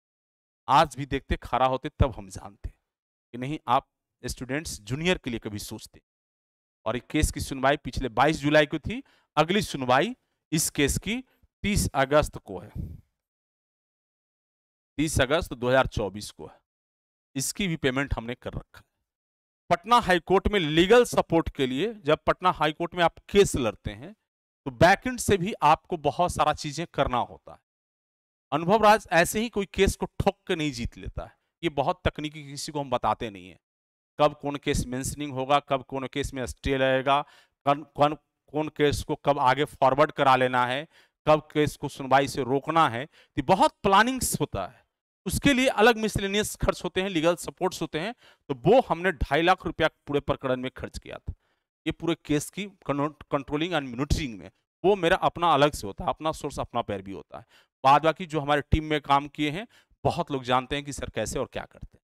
आज भी देखते खड़ा होते तब हम जानते कि नहीं आप स्टूडेंट्स जूनियर के लिए कभी सोचते और एक केस की सुनवाई पिछले 22 जुलाई को थी अगली सुनवाई इस केस की 30 अगस्त को है 30 अगस्त 2024 को है इसकी भी पेमेंट हमने कर रखा पटना हाईकोर्ट में लीगल सपोर्ट के लिए जब पटना हाईकोर्ट में आप केस लड़ते हैं तो बैकेंड से भी आपको बहुत सारा चीजें करना होता है अनुभव राज ऐसे ही कोई केस को ठोक के नहीं जीत लेता है ये बहुत तकनीकी किसी को हम बताते नहीं है कब कौन केस मेंशनिंग होगा कब कौन केस में स्टे रहेगा कौन कौन कौन केस को कब आगे फॉरवर्ड करा लेना है कब केस को सुनवाई से रोकना है तो बहुत प्लानिंग्स होता है उसके लिए अलग मिसलेनियस खर्च होते हैं लीगल सपोर्ट्स होते हैं तो वो हमने ढाई लाख रुपया पूरे प्रकरण में खर्च किया था ये पूरे केस की कंट्रोलिंग एंड मोनिटरिंग में वो मेरा अपना अलग से होता है अपना सोर्स अपना पैर भी होता है बाद बाकी जो हमारे टीम में काम किए हैं बहुत लोग जानते हैं कि सर कैसे और क्या करते हैं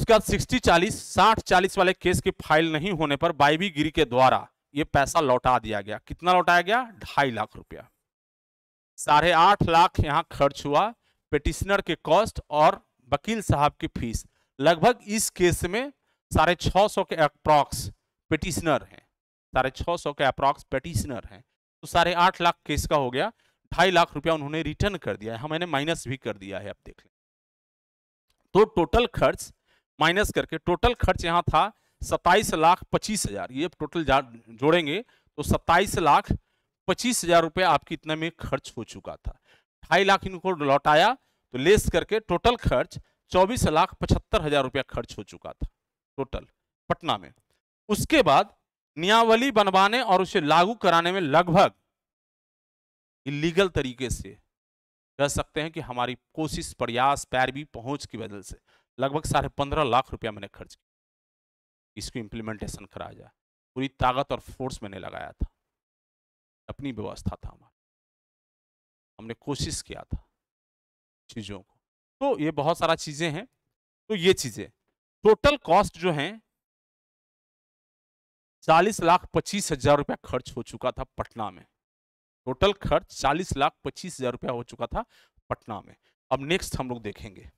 उसके बाद सिक्सटी चालीस साठ चालीस वाले केस की फाइल नहीं होने पर बाइबी गिरी के द्वारा ये पैसा लौटा दिया गया कितना लौटाया गया ढाई लाख रुपया साढ़े आठ लाख यहाँ खर्च हुआ पेटिशनर के कॉस्ट और वकील साहब की फीस लगभग इस केस में साढ़े छः सौ के अप्रॉक्स पिटिशनर हैं साढ़े छः सौ के अप्रॉक्स पेटिशनर हैं तो साढ़े आठ लाख केस का हो गया ढाई लाख रुपया उन्होंने रिटर्न कर दिया है हम मैंने माइनस भी कर दिया है आप देख लें तो टोटल खर्च माइनस करके टोटल खर्च यहाँ था सत्ताईस लाख पच्चीस हजार ये टोटल जोड़ेंगे तो सत्ताईस लाख पच्चीस हजार रुपये आपकी इतने में खर्च हो चुका था ढाई लाख इनको लौटाया तो लेस करके टोटल खर्च चौबीस लाख पचहत्तर हजार रुपया खर्च हो चुका था टोटल पटना में उसके बाद नियावली बनवाने और उसे लागू कराने में लगभग इलीगल तरीके से कह सकते हैं कि हमारी कोशिश प्रयास पैरवी पहुंच की वजह से लगभग साढ़े पंद्रह लाख रुपया मैंने खर्च किया इसको इम्प्लीमेंटेशन कराया जाए पूरी ताकत और फोर्स मैंने लगाया था अपनी व्यवस्था था हमारा हमने कोशिश किया था चीज़ों को तो ये बहुत सारा चीज़ें हैं तो ये चीज़ें टोटल कॉस्ट जो हैं चालीस लाख पच्चीस हजार रुपया खर्च हो चुका था पटना में टोटल खर्च चालीस लाख पच्चीस हजार रुपया हो चुका था पटना में अब नेक्स्ट हम लोग देखेंगे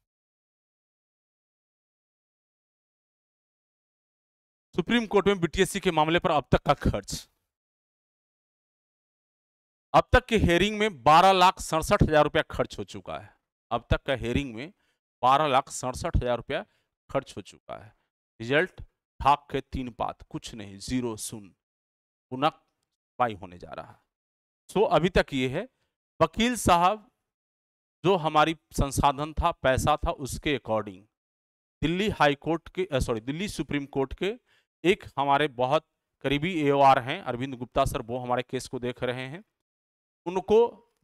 सुप्रीम कोर्ट में बीटीएससी के मामले पर अब तक का खर्च अब तक के हेयरिंग में बारह लाख सड़सठ हजार रुपया खर्च हो चुका है अब तक का हेयरिंग में बारह लाख सड़सठ हजार रुपया खर्च हो चुका है रिजल्ट ठाक के तीन पात कुछ नहीं जीरो सुन पुनः पाई होने जा रहा है सो so, अभी तक ये है वकील साहब जो हमारी संसाधन था पैसा था उसके अकॉर्डिंग दिल्ली हाई कोर्ट के सॉरी दिल्ली सुप्रीम कोर्ट के एक हमारे बहुत करीबी एओआर हैं अरविंद गुप्ता सर वो हमारे केस को देख रहे हैं उनको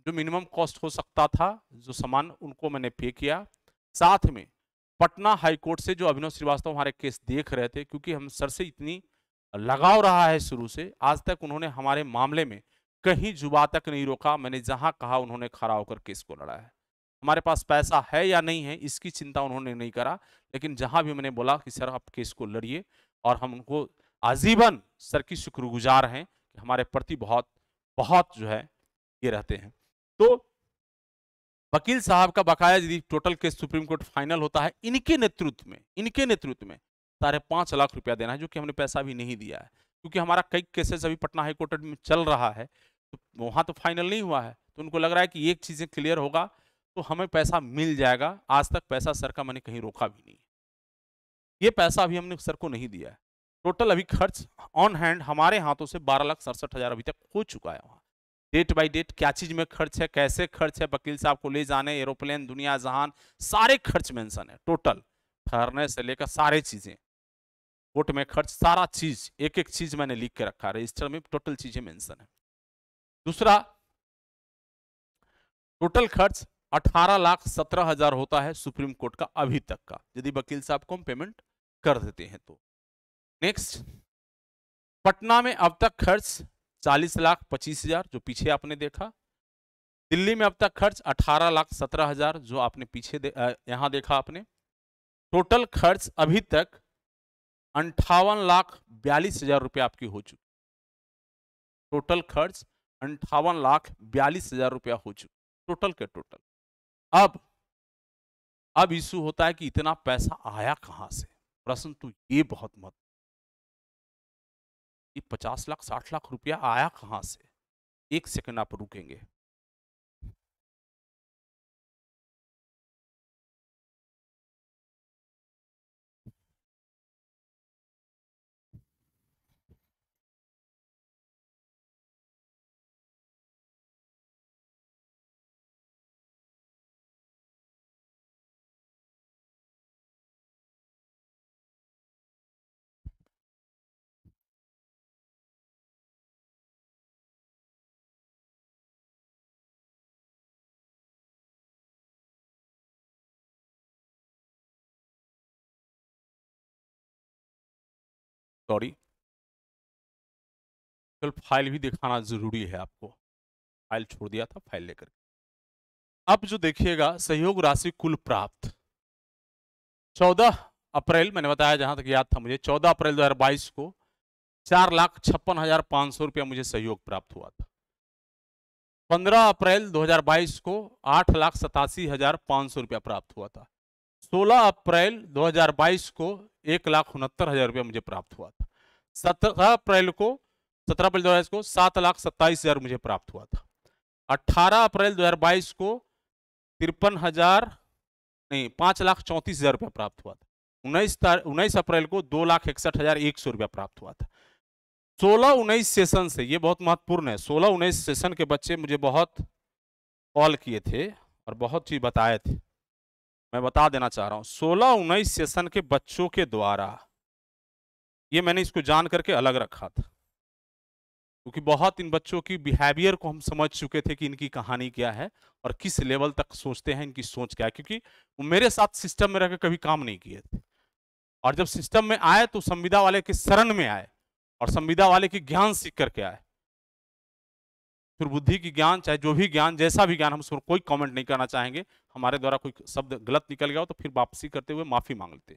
जो मिनिमम कॉस्ट हो सकता था जो सामान उनको मैंने पे किया साथ में पटना हाईकोर्ट से जो अभिनव श्रीवास्तव हमारे केस देख रहे थे क्योंकि हम सर से इतनी लगाव रहा है शुरू से आज तक उन्होंने हमारे मामले में कहीं जुबा तक नहीं रोका मैंने जहां कहा उन्होंने खड़ा होकर केस को लड़ा है हमारे पास पैसा है या नहीं है इसकी चिंता उन्होंने नहीं करा लेकिन जहां भी मैंने बोला कि सर आप केस को लड़िए और हम उनको आजीवन सर की शुक्रगुजार हैं कि हमारे प्रति बहुत बहुत जो है ये रहते हैं तो वकील साहब का बकाया यदि total case supreme court final होता है इनके नेतृत्व में इनके नेतृत्व में साढ़े पाँच लाख रुपया देना है जो कि हमने पैसा भी नहीं दिया है क्योंकि हमारा कई केसेस अभी पटना हाई कोर्ट में चल रहा है तो वहाँ तो फाइनल नहीं हुआ है तो उनको लग रहा है कि एक चीज़ें क्लियर होगा तो हमें पैसा मिल जाएगा आज तक पैसा सर का मैंने कहीं रोका भी नहीं ये पैसा अभी हमने सर को नहीं दिया है टोटल अभी खर्च ऑन हैंड हमारे हाथों से बारह लाख सड़सठ हज़ार अभी तक हो चुका है वहाँ डेट बाय डेट क्या चीज में खर्च है कैसे खर्च है वकील साहब को ले जाने एरोप्लेन दुनिया जहान सारे खर्च मेंशन है टोटल ठहरने से लेकर सारे चीजें कोर्ट में खर्च सारा चीज एक एक चीज मैंने लिख के रखा रजिस्टर में टोटल चीजें मेंशन है दूसरा टोटल खर्च अठारह लाख सत्रह हजार होता है सुप्रीम कोर्ट का अभी तक का यदि वकील साहब को हम पेमेंट कर देते हैं तो नेक्स्ट पटना में अब तक खर्च चालीस लाख पच्चीस हजार जो पीछे आपने देखा दिल्ली में अब तक खर्च अठारह लाख सत्रह हजार जो आपने पीछे दे, यहाँ देखा आपने टोटल खर्च अभी तक अंठावन लाख बयालीस हजार रुपये आपकी हो चुकी टोटल खर्च अंठावन लाख बयालीस हजार रुपया हो चुका टोटल के टोटल अब अब इशू होता है कि इतना पैसा आया कहाँ से प्रश्न तो ये बहुत महत्व ये पचास लाख साठ लाख रुपया आया कहाँ से एक सेकंड आप रुकेंगे सॉरी कल फाइल भी दिखाना ज़रूरी है आपको फाइल छोड़ दिया था फाइल लेकर अब जो देखिएगा सहयोग राशि कुल प्राप्त चौदह अप्रैल मैंने बताया जहां तक याद था मुझे चौदह अप्रैल 2022 को चार लाख छप्पन हजार पांच सौ रुपया मुझे सहयोग प्राप्त हुआ था पंद्रह अप्रैल 2022 को आठ लाख सतासी हजार पांच सौ रुपया प्राप्त हुआ था 16 अप्रैल 2022 को एक लाख उनहत्तर हजार रुपया मुझे प्राप्त हुआ था सत्रह अप्रैल को सत्रह अप्रैल दो को सात लाख सत्ताईस हजार मुझे प्राप्त हुआ था अठारह अप्रैल 2022 को तिरपन हजार नहीं पाँच लाख चौंतीस हजार रुपया प्राप्त हुआ था उन्नीस उन्नीस अप्रैल को दो लाख इकसठ हजार एक सौ रुपया प्राप्त हुआ था सोलह उन्नीस सेशन से ये बहुत महत्वपूर्ण है सोलह उन्नीस सेशन के बच्चे मुझे बहुत कॉल किए थे और बहुत चीज बताए थे मैं बता देना चाह रहा हूँ सोलह उन्नीस सेशन के बच्चों के द्वारा ये मैंने इसको जान करके अलग रखा था क्योंकि बहुत इन बच्चों की बिहेवियर को हम समझ चुके थे कि इनकी कहानी क्या है और किस लेवल तक सोचते हैं इनकी सोच क्या है क्योंकि वो मेरे साथ सिस्टम में रहकर कभी काम नहीं किए थे और जब सिस्टम में आए तो संविदा वाले के शरण में आए और संविदा वाले की ज्ञान सीख करके आए फिर बुद्धि की ज्ञान चाहे जो भी ज्ञान जैसा भी ज्ञान हम उसको कोई कमेंट नहीं करना चाहेंगे हमारे द्वारा कोई शब्द गलत निकल गया हो तो फिर वापसी करते हुए माफी मांग लेते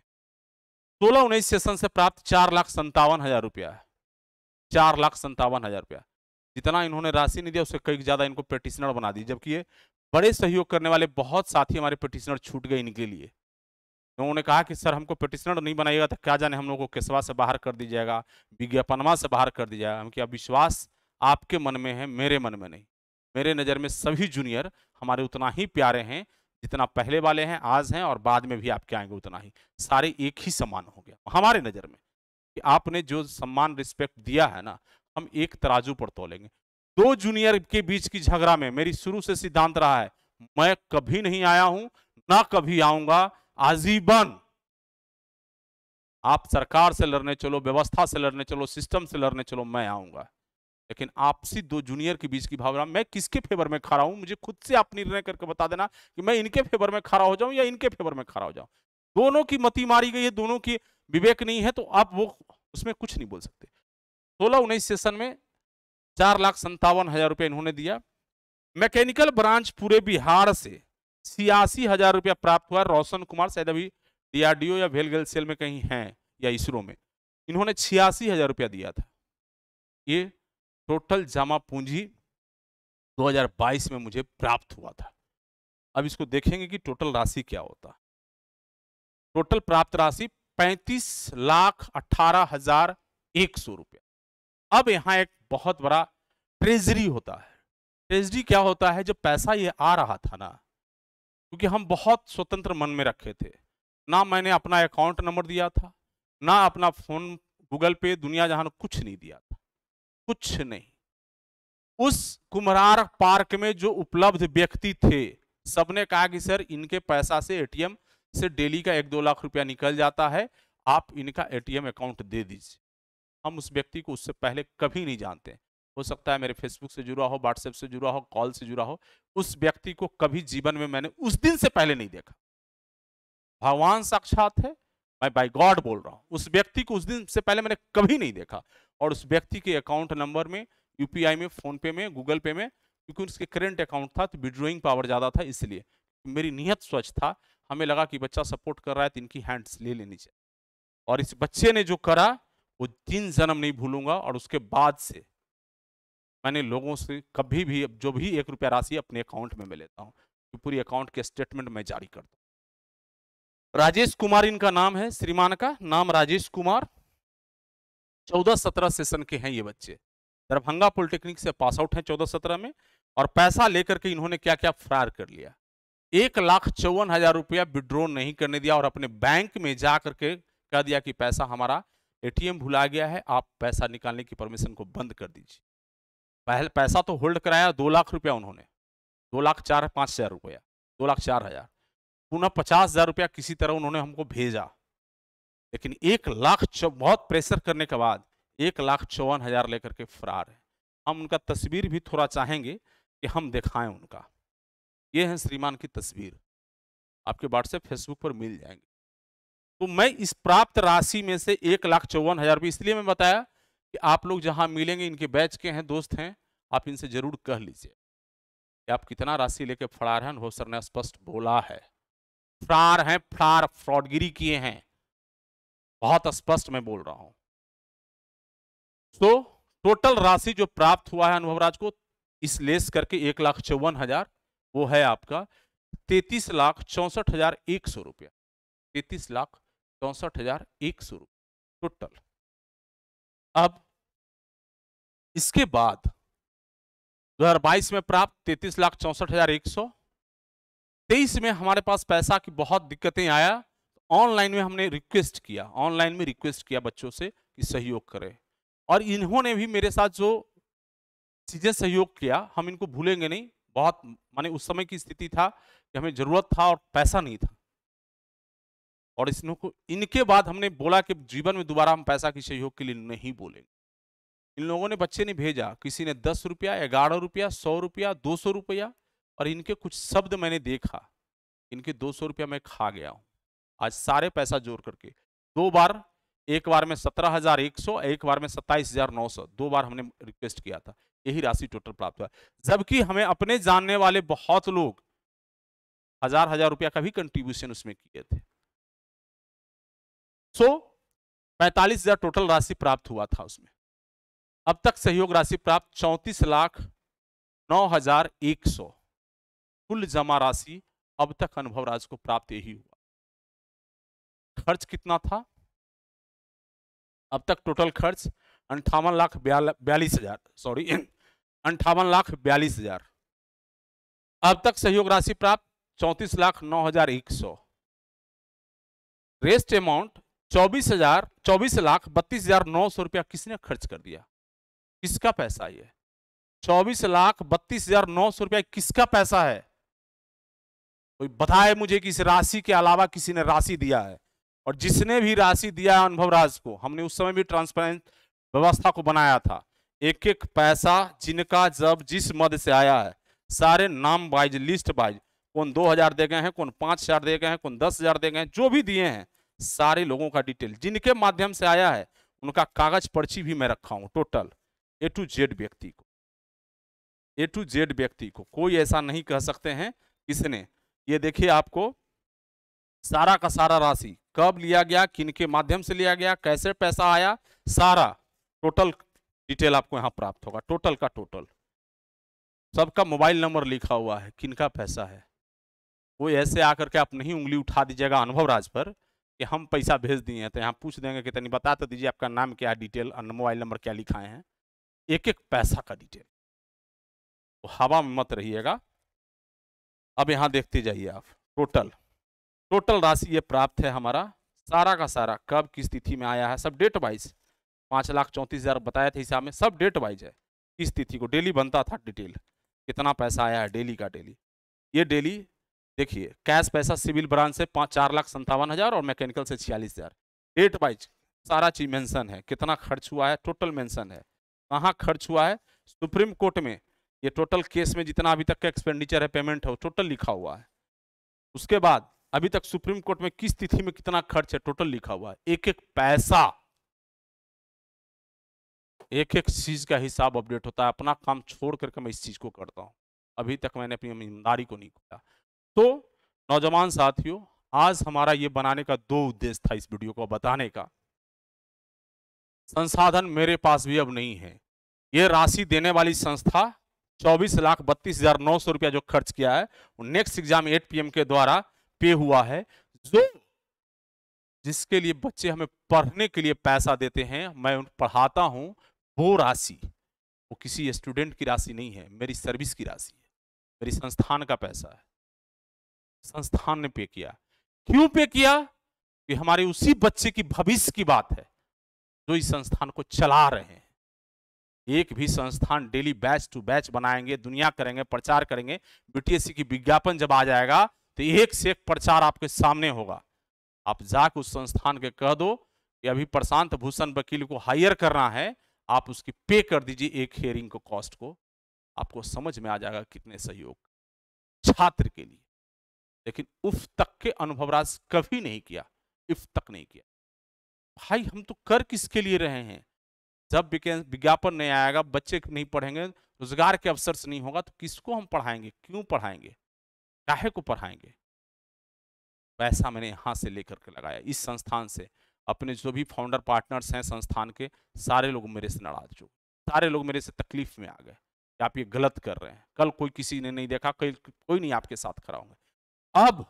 सोलह उन्नीस सेशन से प्राप्त चार लाख संतावन हजार रुपया है चार लाख संतावन हजार रुपया जितना इन्होंने राशि नहीं दिया उससे कई ज्यादा इनको पेटिशनर बना दी जबकि ये बड़े सहयोग करने वाले बहुत साथी हमारे पेटिशनर छूट गए इनके लिए उन्होंने कहा कि सर हमको पेटिशनर नहीं बनाइएगा तो क्या जाने हम लोग को केसवा से बाहर कर दी जाएगा विज्ञापनवा से बाहर कर दिया जाएगा हम क्या विश्वास आपके मन में है मेरे मन में नहीं मेरे नज़र में सभी जूनियर हमारे उतना ही प्यारे हैं जितना पहले वाले हैं आज हैं और बाद में भी आपके आएंगे उतना ही सारे एक ही सम्मान हो गया हमारे नज़र में कि आपने जो सम्मान रिस्पेक्ट दिया है ना हम एक तराजू पर तोलेंगे दो जूनियर के बीच की झगड़ा में मेरी शुरू से सिद्धांत रहा है मैं कभी नहीं आया हूं ना कभी आऊंगा आजीवन आप सरकार से लड़ने चलो व्यवस्था से लड़ने चलो सिस्टम से लड़ने चलो मैं आऊंगा लेकिन आपसी दो जूनियर के बीच की भावना मैं किसके फेवर में खड़ा हूं मुझे खुद से आप निर्णय करके बता देना कि मैं इनके फेवर में खड़ा हो जाऊं या इनके फेवर में खड़ा हो जाऊं दोनों की मती मारी गई है दोनों की विवेक नहीं है तो आप वो उसमें कुछ नहीं बोल सकते सोलह उन्नीस सेशन में चार लाख संतावन हजार रुपया इन्होंने दिया मैकेनिकल ब्रांच पूरे बिहार से छियासी हजार रुपया प्राप्त हुआ रोशन कुमार शायद अभी डीआरडीओ या भेलगल सेल में कहीं हैं या इसरो में इन्होंने छियासी हजार रुपया दिया था ये टोटल जमा पूंजी 2022 में मुझे प्राप्त हुआ था अब इसको देखेंगे कि टोटल राशि क्या होता टोटल प्राप्त राशि पैंतीस लाख अठारह हजार एक सौ रुपया अब यहाँ एक बहुत बड़ा ट्रेजरी होता है ट्रेजरी क्या होता है जब पैसा ये आ रहा था ना क्योंकि हम बहुत स्वतंत्र मन में रखे थे ना मैंने अपना अकाउंट नंबर दिया था ना अपना फ़ोन गूगल पे दुनिया जहां कुछ नहीं दिया था कुछ नहीं उस कुम्हरार पार्क में जो उपलब्ध व्यक्ति थे सबने कहा कि सर इनके पैसा से एटीएम से डेली का एक दो लाख रुपया निकल जाता है आप इनका एटीएम अकाउंट दे दीजिए हम उस व्यक्ति को उससे पहले कभी नहीं जानते हो सकता है मेरे फेसबुक से जुड़ा हो व्हाट्सएप से जुड़ा हो कॉल से जुड़ा हो उस व्यक्ति को कभी जीवन में मैंने उस दिन से पहले नहीं देखा भगवान साक्षात है मैं बाय गॉड बोल रहा हूँ उस व्यक्ति को उस दिन से पहले मैंने कभी नहीं देखा और उस व्यक्ति के अकाउंट नंबर में यू में फ़ोनपे में गूगल पे में क्योंकि उसके करेंट अकाउंट था तो विड्रोइंग पावर ज़्यादा था इसलिए मेरी नीयत स्वच्छ था हमें लगा कि बच्चा सपोर्ट कर रहा है तो इनकी हैंड्स ले लेनी चाहिए और इस बच्चे ने जो करा वो दिन जन्म नहीं भूलूंगा और उसके बाद से मैंने लोगों से कभी भी जो भी एक रुपया राशि अपने अकाउंट में मैं लेता हूँ तो पूरी अकाउंट के स्टेटमेंट मैं जारी करता हूँ राजेश कुमार इनका नाम है श्रीमान का नाम राजेश कुमार चौदह सत्रह सेशन के हैं ये बच्चे दरभंगा पॉलिटेक्निक से पास आउट हैं चौदह सत्रह में और पैसा लेकर के इन्होंने क्या क्या फ्रार कर लिया एक लाख चौवन हजार रुपया विड्रॉ नहीं करने दिया और अपने बैंक में जा करके कह दिया कि पैसा हमारा एटीएम भुला गया है आप पैसा निकालने की परमिशन को बंद कर दीजिए पहले पैसा तो होल्ड कराया दो लाख रुपया उन्होंने दो लाख चार पाँच हजार रुपया दो लाख चार हजार पुनः पचास हजार रुपया किसी तरह उन्होंने हमको भेजा लेकिन एक लाख बहुत प्रेशर करने के बाद एक लाख चौवन हजार लेकर के फरार है हम उनका तस्वीर भी थोड़ा चाहेंगे कि हम दिखाएं उनका ये है श्रीमान की तस्वीर आपके व्हाट्सएप फेसबुक पर मिल जाएंगे तो मैं इस प्राप्त राशि में से एक लाख चौवन हजार भी इसलिए मैं बताया कि आप लोग जहां मिलेंगे इनके बैच के हैं दोस्त हैं आप इनसे जरूर कह लीजिए कि आप कितना राशि लेके फरार हैं सर ने स्पष्ट बोला है फ्रार हैं फ्रार फ्रॉडगिरी किए हैं बहुत स्पष्ट मैं बोल रहा हूं तो टोटल राशि जो प्राप्त हुआ है अनुभव राज को इस लेस करके एक लाख चौवन हजार वो है आपका तैतीस लाख चौसठ हजार एक सौ रुपया तैतीस लाख चौसठ हजार एक सौ रुपया टोटल अब इसके बाद 2022 में प्राप्त तैतीस लाख चौसठ हजार एक सौ तेईस में हमारे पास पैसा की बहुत दिक्कतें आया तो ऑनलाइन में हमने रिक्वेस्ट किया ऑनलाइन में रिक्वेस्ट किया बच्चों से कि सहयोग करें और इन्होंने भी मेरे साथ जो चीज़ें सहयोग किया हम इनको भूलेंगे नहीं बहुत माने उस समय की स्थिति था कि हमें ज़रूरत था और पैसा नहीं था और को इनके बाद हमने बोला कि जीवन में दोबारा हम पैसा की सहयोग के लिए नहीं बोलेंगे इन लोगों ने बच्चे ने भेजा किसी ने दस रुपया ग्यारह रुपया सौ रुपया दो सौ रुपया और इनके कुछ शब्द मैंने देखा इनके दो सौ रुपया मैं खा गया हूँ आज सारे पैसा जोड़ करके दो बार एक बार में सत्रह हजार एक सौ एक बार में सत्ताईस हजार नौ सौ दो बार हमने रिक्वेस्ट किया था यही राशि टोटल प्राप्त हुआ जबकि हमें अपने जानने वाले बहुत लोग हजार हजार रुपया का भी कंट्रीब्यूशन उसमें किए थे सो पैतालीस पैंतालीस हजार टोटल राशि प्राप्त हुआ था उसमें अब तक सहयोग राशि प्राप्त चौंतीस लाख नौ हजार एक सौ कुल जमा राशि अब तक अनुभव राज को प्राप्त यही हुआ खर्च कितना था अब तक टोटल खर्च अंठावन लाख बयालीस हजार सॉरी अंठावन लाख बयालीस हजार अब तक सहयोग राशि प्राप्त चौंतीस लाख नौ हजार एक सौ रेस्ट अमाउंट चौबीस हजार चौबीस लाख बत्तीस हजार नौ सौ रुपया किसने खर्च कर दिया किसका पैसा ये चौबीस लाख बत्तीस हजार नौ सौ रुपया किसका पैसा है कोई बताए मुझे कि इस राशि के अलावा किसी ने राशि दिया है और जिसने भी राशि दिया है अनुभव राज को हमने उस समय भी ट्रांसपेरेंट व्यवस्था को बनाया था एक एक पैसा जिनका जब जिस मद से आया है सारे नाम वाइज लिस्ट वाइज कौन दो हजार दे गए हैं कौन पाँच हजार दे गए हैं कौन दस हजार दे गए हैं जो भी दिए हैं सारे लोगों का डिटेल जिनके माध्यम से आया है उनका कागज पर्ची भी मैं रखा हूँ टोटल ए टू जेड व्यक्ति को ए टू जेड व्यक्ति को कोई ऐसा नहीं कह सकते हैं इसने ये देखिए आपको सारा का सारा राशि कब लिया गया किन के माध्यम से लिया गया कैसे पैसा आया सारा टोटल डिटेल आपको यहाँ प्राप्त होगा टोटल का टोटल सबका मोबाइल नंबर लिखा हुआ है किनका पैसा है वो ऐसे आकर के आप नहीं उंगली उठा दीजिएगा अनुभव राज पर कि हम पैसा भेज दिए हैं तो यहाँ पूछ देंगे कि तीन बता तो दीजिए आपका नाम क्या डिटेल मोबाइल नंबर क्या लिखाए हैं एक एक पैसा का डिटेल तो हवा में मत रहिएगा अब यहाँ देखते जाइए आप टोटल टोटल राशि ये प्राप्त है हमारा सारा का सारा कब किस तिथि में आया है सब डेट वाइज पाँच लाख चौंतीस हज़ार बताया था हिसाब में सब डेट वाइज है किस तिथि को डेली बनता था डिटेल कितना पैसा आया है डेली का डेली ये डेली देखिए कैश पैसा सिविल ब्रांच से पाँच चार लाख संतावन हज़ार और मैकेनिकल से छियालीस हज़ार डेट वाइज सारा चीज़ मेंशन है कितना खर्च हुआ है टोटल मेंशन है कहाँ खर्च हुआ है सुप्रीम कोर्ट में ये टोटल केस में जितना अभी तक का एक्सपेंडिचर है पेमेंट है वो टोटल लिखा हुआ है उसके बाद अभी तक सुप्रीम कोर्ट में किस तिथि में कितना खर्च है टोटल लिखा हुआ है एक एक पैसा एक एक चीज का हिसाब अपडेट होता है अपना काम छोड़ करके मैं इस चीज को करता हूं अभी तक मैंने अपनी ईमानदारी को नहीं खोया तो नौजवान साथियों आज हमारा ये बनाने का दो उद्देश्य था इस वीडियो को बताने का संसाधन मेरे पास भी अब नहीं है ये राशि देने वाली संस्था चौबीस लाख बत्तीस हजार नौ सौ रुपया जो खर्च किया है वो नेक्स्ट एग्जाम एट पीएम के द्वारा पे हुआ है जो जिसके लिए बच्चे हमें पढ़ने के लिए पैसा देते हैं मैं उन पढ़ाता हूं वो राशि वो किसी स्टूडेंट की राशि नहीं है मेरी सर्विस की राशि है मेरी संस्थान का पैसा है संस्थान ने पे किया क्यों पे किया कि हमारे उसी बच्चे की भविष्य की बात है जो इस संस्थान को चला रहे हैं एक भी संस्थान डेली बैच टू बैच बनाएंगे दुनिया करेंगे प्रचार करेंगे बीटीएससी की विज्ञापन जब आ जाएगा तो एक से एक प्रचार आपके सामने होगा आप जाकर उस संस्थान के कह दो कि अभी प्रशांत भूषण वकील को हायर करना है आप उसकी पे कर दीजिए एक हेयरिंग को कॉस्ट को आपको समझ में आ जाएगा कितने सहयोग छात्र के लिए लेकिन उफ तक के अनुभव राज कभी नहीं किया इफ तक नहीं किया भाई हम तो कर किसके लिए रहे हैं जब विज्ञापन नहीं आएगा बच्चे नहीं पढ़ेंगे रोजगार के अवसर से नहीं होगा तो किसको हम पढ़ाएंगे क्यों पढ़ाएंगे काहे को पढ़ाएंगे पैसा मैंने यहाँ से लेकर के लगाया इस संस्थान से अपने जो भी फाउंडर पार्टनर्स हैं संस्थान के सारे लोग मेरे से नाराज हो सारे लोग मेरे से तकलीफ में आ गए कि आप ये गलत कर रहे हैं कल कोई किसी ने नहीं देखा कल कोई नहीं आपके साथ खड़ा होंगे अब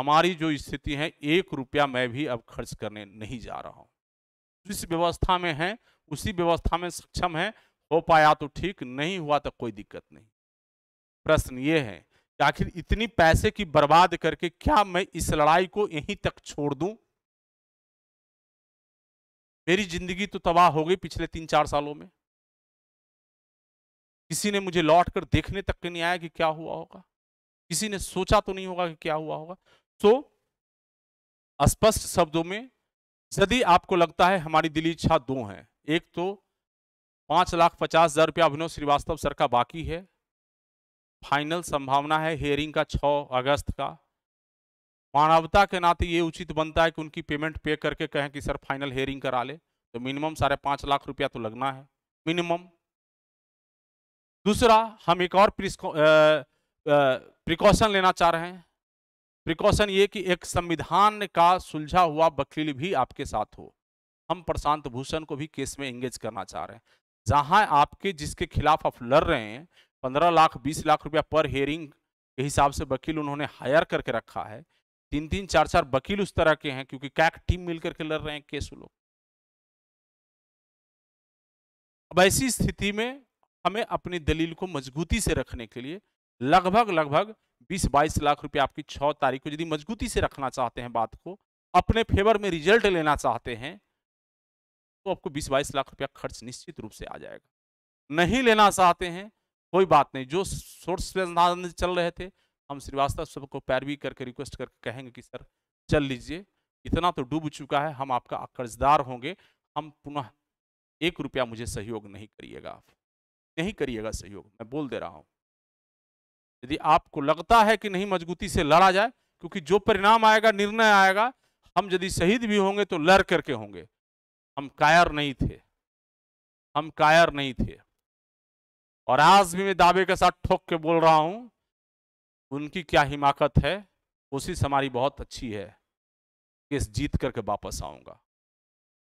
हमारी जो स्थिति है एक रुपया मैं भी अब खर्च करने नहीं जा रहा हूँ जिस व्यवस्था में है उसी व्यवस्था में सक्षम है हो पाया तो ठीक नहीं हुआ तो कोई दिक्कत नहीं प्रश्न ये है कि आखिर इतनी पैसे की बर्बाद करके क्या मैं इस लड़ाई को यहीं तक छोड़ दूं मेरी जिंदगी तो तबाह हो गई पिछले तीन चार सालों में किसी ने मुझे लौट कर देखने तक के नहीं आया कि क्या हुआ होगा किसी ने सोचा तो नहीं होगा कि क्या हुआ होगा तो स्पष्ट शब्दों में यदि आपको लगता है हमारी दिली इच्छा दो हैं एक तो पाँच लाख पचास हज़ार रुपया अभिनव श्रीवास्तव सर का बाकी है फाइनल संभावना है हेयरिंग का 6 अगस्त का मानवता के नाते ये उचित बनता है कि उनकी पेमेंट पे करके कहें कि सर फाइनल हेयरिंग करा ले तो मिनिमम साढ़े पाँच लाख रुपया तो लगना है मिनिमम दूसरा हम एक और प्रिकॉशन लेना चाह रहे हैं प्रिकॉशन ये कि एक संविधान का सुलझा हुआ वकील भी आपके साथ हो हम प्रशांत भूषण को भी केस में एंगेज करना चाह रहे हैं जहां आपके जिसके खिलाफ आप लड़ रहे हैं पंद्रह लाख बीस लाख रुपया पर हेयरिंग के हिसाब से वकील उन्होंने हायर करके रखा है तीन तीन चार चार वकील उस तरह के हैं क्योंकि कैक टीम मिलकर के लड़ रहे हैं केस लोग अब ऐसी स्थिति में हमें अपनी दलील को मजबूती से रखने के लिए लगभग लगभग 20-22 लाख रुपए आपकी 6 तारीख को यदि मजबूती से रखना चाहते हैं बात को अपने फेवर में रिजल्ट लेना चाहते हैं तो आपको बीस बाईस लाख रुपया खर्च निश्चित रूप से आ जाएगा नहीं लेना चाहते हैं कोई बात नहीं जो सोर्स में चल रहे थे हम श्रीवास्तव सबको पैरवी करके रिक्वेस्ट करके कहेंगे कि सर चल लीजिए इतना तो डूब चुका है हम आपका कर्जदार होंगे हम पुनः एक रुपया मुझे सहयोग नहीं करिएगा आप नहीं करिएगा सहयोग मैं बोल दे रहा हूँ यदि आपको लगता है कि नहीं मजबूती से लड़ा जाए क्योंकि जो परिणाम आएगा निर्णय आएगा हम यदि शहीद भी होंगे तो लड़ करके होंगे हम कायर नहीं थे हम कायर नहीं थे और आज भी मैं दावे के साथ ठोक के बोल रहा हूं उनकी क्या हिमाकत है कोशिश हमारी बहुत अच्छी है केस जीत करके वापस आऊंगा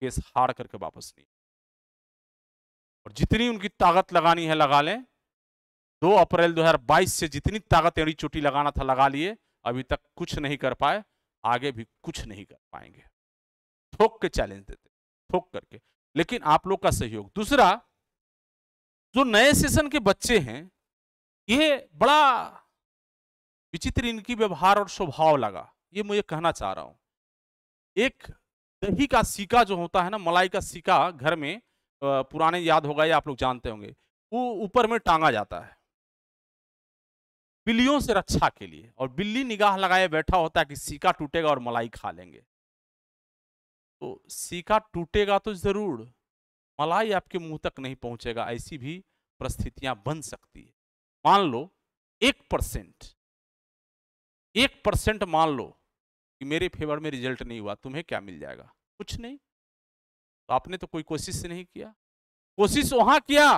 केस हार करके वापस नहीं और जितनी उनकी ताकत लगानी है लगा लें दो अप्रैल 2022 से जितनी ताकत एड़ी चोटी लगाना था लगा लिए अभी तक कुछ नहीं कर पाए आगे भी कुछ नहीं कर पाएंगे ठोक के चैलेंज देते ठोक करके लेकिन आप लोग का सहयोग दूसरा जो नए सेशन के बच्चे हैं ये बड़ा विचित्र इनकी व्यवहार और स्वभाव लगा ये मुझे कहना चाह रहा हूं एक दही का सीका जो होता है ना मलाई का सीका घर में पुराने याद होगा या आप लोग जानते होंगे वो ऊपर में टांगा जाता है बिल्लियों से रक्षा के लिए और बिल्ली निगाह लगाए बैठा होता है कि सीका टूटेगा और मलाई खा लेंगे तो सीका टूटेगा तो जरूर मलाई आपके मुंह तक नहीं पहुंचेगा ऐसी भी परिस्थितियां बन सकती है मान लो एक परसेंट एक परसेंट मान लो कि मेरे फेवर में रिजल्ट नहीं हुआ तुम्हें क्या मिल जाएगा कुछ नहीं तो आपने तो कोई कोशिश नहीं किया कोशिश वहां किया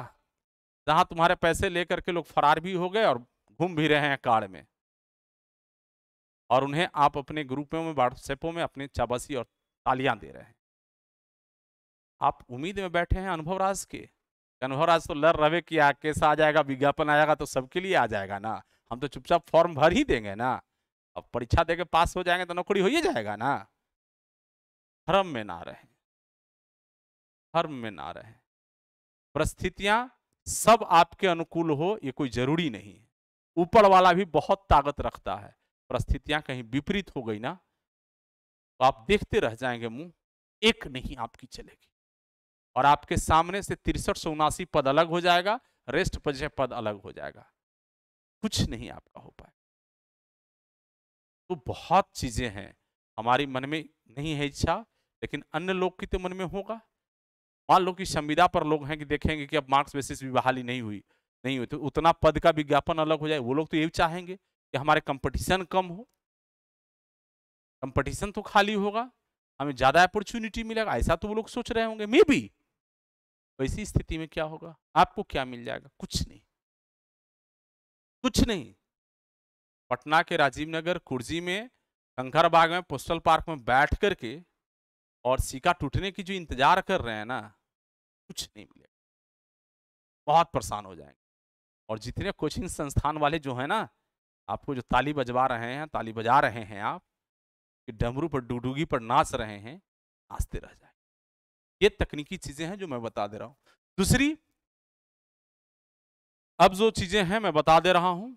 जहां तुम्हारे पैसे लेकर के लोग फरार भी हो गए और घूम भी रहे हैं कार में और उन्हें आप अपने ग्रुपों में व्हाट्सएपों में अपने चाबासी और तालियां दे रहे हैं आप उम्मीद में बैठे हैं अनुभव राज के अनुभव राज तो लड़ रहे कि केस आ जाएगा विज्ञापन आएगा तो सबके लिए आ जाएगा ना हम तो चुपचाप फॉर्म भर ही देंगे ना अब परीक्षा देके पास हो जाएंगे तो नौकरी हो ही जाएगा ना हरम में ना रहे हरम में ना रहे परिस्थितियां सब आपके अनुकूल हो ये कोई जरूरी नहीं ऊपर वाला भी बहुत ताकत रखता है परिस्थितियां कहीं विपरीत हो गई ना तो आप देखते रह जाएंगे मुंह एक नहीं आपकी चलेगी और आपके सामने से तिरसठ सौ उनासी पद अलग हो जाएगा रेस्ट पजह पद अलग हो जाएगा कुछ नहीं आपका हो पाए तो बहुत चीजें हैं हमारी मन में नहीं है इच्छा लेकिन अन्य लोग की तो मन में होगा मान लो कि संविदा पर लोग हैं कि देखेंगे कि अब मार्क्स बेसिस भी बहाली नहीं हुई नहीं हुई तो उतना पद का विज्ञापन अलग हो जाए वो लोग तो ये चाहेंगे कि हमारे कंपटीशन कम हो कंपटीशन तो खाली होगा हमें ज़्यादा अपॉर्चुनिटी मिलेगा ऐसा तो वो लोग सोच रहे होंगे मे बी वैसी स्थिति में क्या होगा आपको क्या मिल जाएगा कुछ नहीं कुछ नहीं पटना के राजीव नगर कुर्जी में कंकरबाग में पोस्टल पार्क में बैठ करके और सिक्का टूटने की जो इंतजार कर रहे हैं ना कुछ नहीं मिलेगा बहुत परेशान हो जाएंगे और जितने कोचिंग संस्थान वाले जो है ना आपको जो ताली बजवा रहे हैं ताली बजा रहे हैं आप कि डमरू पर डूडूगी पर नाच रहे हैं नाचते रह जाए ये तकनीकी चीजें हैं जो मैं बता दे रहा हूं दूसरी अब जो चीजें हैं मैं बता दे रहा हूं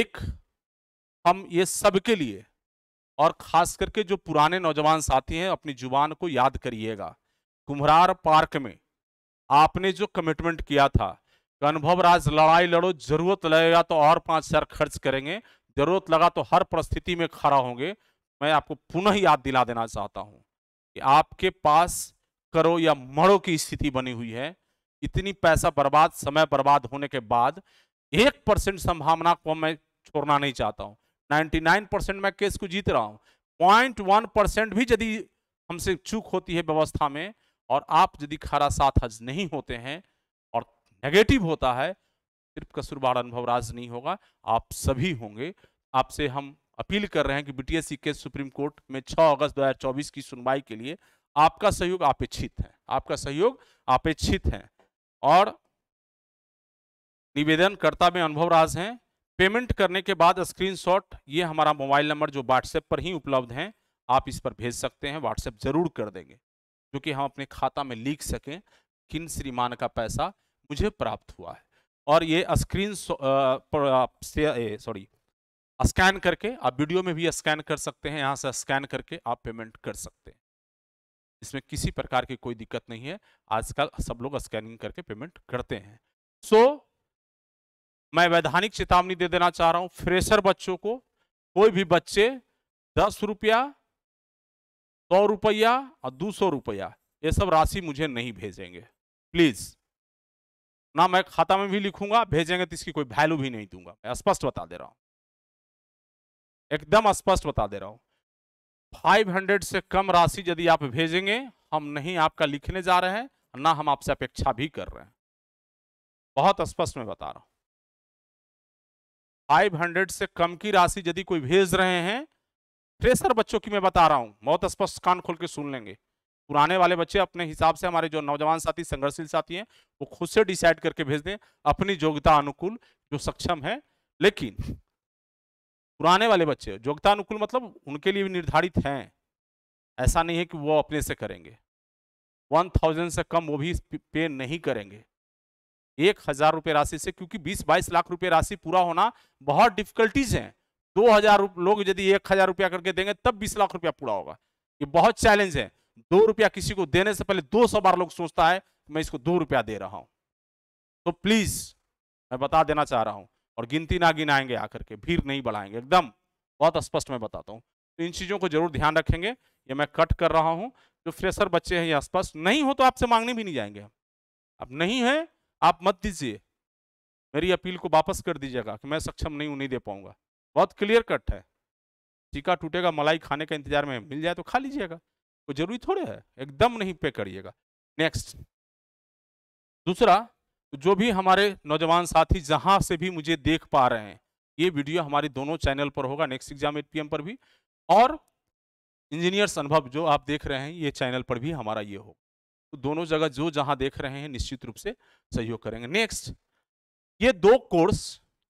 एक हम ये सबके लिए और खास करके जो पुराने नौजवान साथी हैं अपनी जुबान को याद करिएगा कुम्हरार पार्क में आपने जो कमिटमेंट किया था कि अनुभव राज लड़ाई लड़ो जरूरत लगेगा तो और पांच हजार खर्च करेंगे जरूरत लगा तो हर परिस्थिति में खड़ा होंगे मैं आपको पुनः याद दिला देना चाहता हूं कि आपके पास करो या मरो की स्थिति बनी हुई है इतनी पैसा बर्बाद समय बर्बाद होने के बाद एक परसेंट संभावना को मैं छोड़ना नहीं चाहता हूं 99 परसेंट मैं केस को जीत रहा हूं पॉइंट वन परसेंट भी यदि हमसे चूक होती है व्यवस्था में और आप यदि खरा साथ हज नहीं होते हैं और नेगेटिव होता है सिर्फ कसूरबार अनुभव राज नहीं होगा आप सभी होंगे आपसे हम अपील कर रहे हैं कि बीटीएससी केस सुप्रीम कोर्ट में 6 अगस्त 2024 की सुनवाई के लिए आपका सहयोग अपेक्षित है आपका सहयोग अपेक्षित है और निवेदनकर्ता में अनुभव राज हैं पेमेंट करने के बाद स्क्रीनशॉट ये हमारा मोबाइल नंबर जो व्हाट्सएप पर ही उपलब्ध हैं आप इस पर भेज सकते हैं व्हाट्सएप जरूर कर देंगे जो कि हम अपने खाता में लिख सकें किन श्रीमान का पैसा मुझे प्राप्त हुआ है और ये स्क्रीन सॉरी स्कैन करके आप वीडियो में भी स्कैन कर सकते हैं यहाँ से स्कैन करके आप पेमेंट कर सकते हैं इसमें किसी प्रकार की कोई दिक्कत नहीं है आजकल सब लोग स्कैनिंग करके पेमेंट करते हैं सो so, मैं वैधानिक चेतावनी दे देना चाह रहा हूँ फ्रेशर बच्चों को कोई भी बच्चे दस रुपया सौ रुपया और दो सौ रुपया ये सब राशि मुझे नहीं भेजेंगे प्लीज़ ना मैं खाता में भी लिखूंगा भेजेंगे तो इसकी कोई वैल्यू भी नहीं दूंगा मैं स्पष्ट बता दे रहा हूँ एकदम स्पष्ट बता दे रहा हूं 500 से कम राशि यदि आप भेजेंगे हम नहीं आपका लिखने जा रहे हैं ना हम आपसे अपेक्षा भी कर रहे हैं बहुत स्पष्ट में बता रहा हूं फाइव से कम की राशि यदि कोई भेज रहे हैं फ्रेशर बच्चों की मैं बता रहा हूं बहुत स्पष्ट कान खोल के सुन लेंगे पुराने वाले बच्चे अपने हिसाब से हमारे जो नौजवान साथी संघर्षशील साथी हैं वो खुद से डिसाइड करके भेज दें अपनी योग्यता अनुकूल जो सक्षम है लेकिन पुराने वाले बच्चे योग्यता अनुकूल मतलब उनके लिए भी निर्धारित हैं ऐसा नहीं है कि वो अपने से करेंगे वन थाउजेंड से कम वो भी पे नहीं करेंगे एक हज़ार रुपये राशि से क्योंकि बीस बाईस लाख रुपये राशि पूरा होना बहुत डिफिकल्टीज हैं दो हज़ार लोग यदि एक हज़ार रुपया करके देंगे तब बीस लाख रुपया पूरा होगा ये बहुत चैलेंज है दो रुपया किसी को देने से पहले दो सौ बार लोग सोचता है मैं इसको दो रुपया दे रहा हूँ तो प्लीज़ मैं बता देना चाह रहा हूँ और गिनती ना गिनाएंगे आकर के भीड़ नहीं बढ़ाएंगे एकदम बहुत स्पष्ट मैं बताता हूँ तो इन चीज़ों को जरूर ध्यान रखेंगे ये मैं कट कर रहा हूँ जो फ्रेशर बच्चे हैं ये स्पष्ट नहीं हो तो आपसे मांगने भी नहीं जाएंगे अब नहीं है आप मत दीजिए मेरी अपील को वापस कर दीजिएगा कि मैं सक्षम नहीं हूँ नहीं दे पाऊंगा बहुत क्लियर कट है चीका टूटेगा मलाई खाने का इंतजार में मिल जाए तो खा लीजिएगा वो जरूरी थोड़े है एकदम नहीं पे करिएगा नेक्स्ट दूसरा तो जो भी हमारे नौजवान साथी जहां से भी मुझे देख पा रहे हैं ये वीडियो हमारे दोनों चैनल पर होगा नेक्स्ट एग्जाम एट पी पर भी और इंजीनियर्स अनुभव जो आप देख रहे हैं ये चैनल पर भी हमारा ये होगा तो दोनों जगह जो जहाँ देख रहे हैं निश्चित रूप से सहयोग करेंगे नेक्स्ट ये दो कोर्स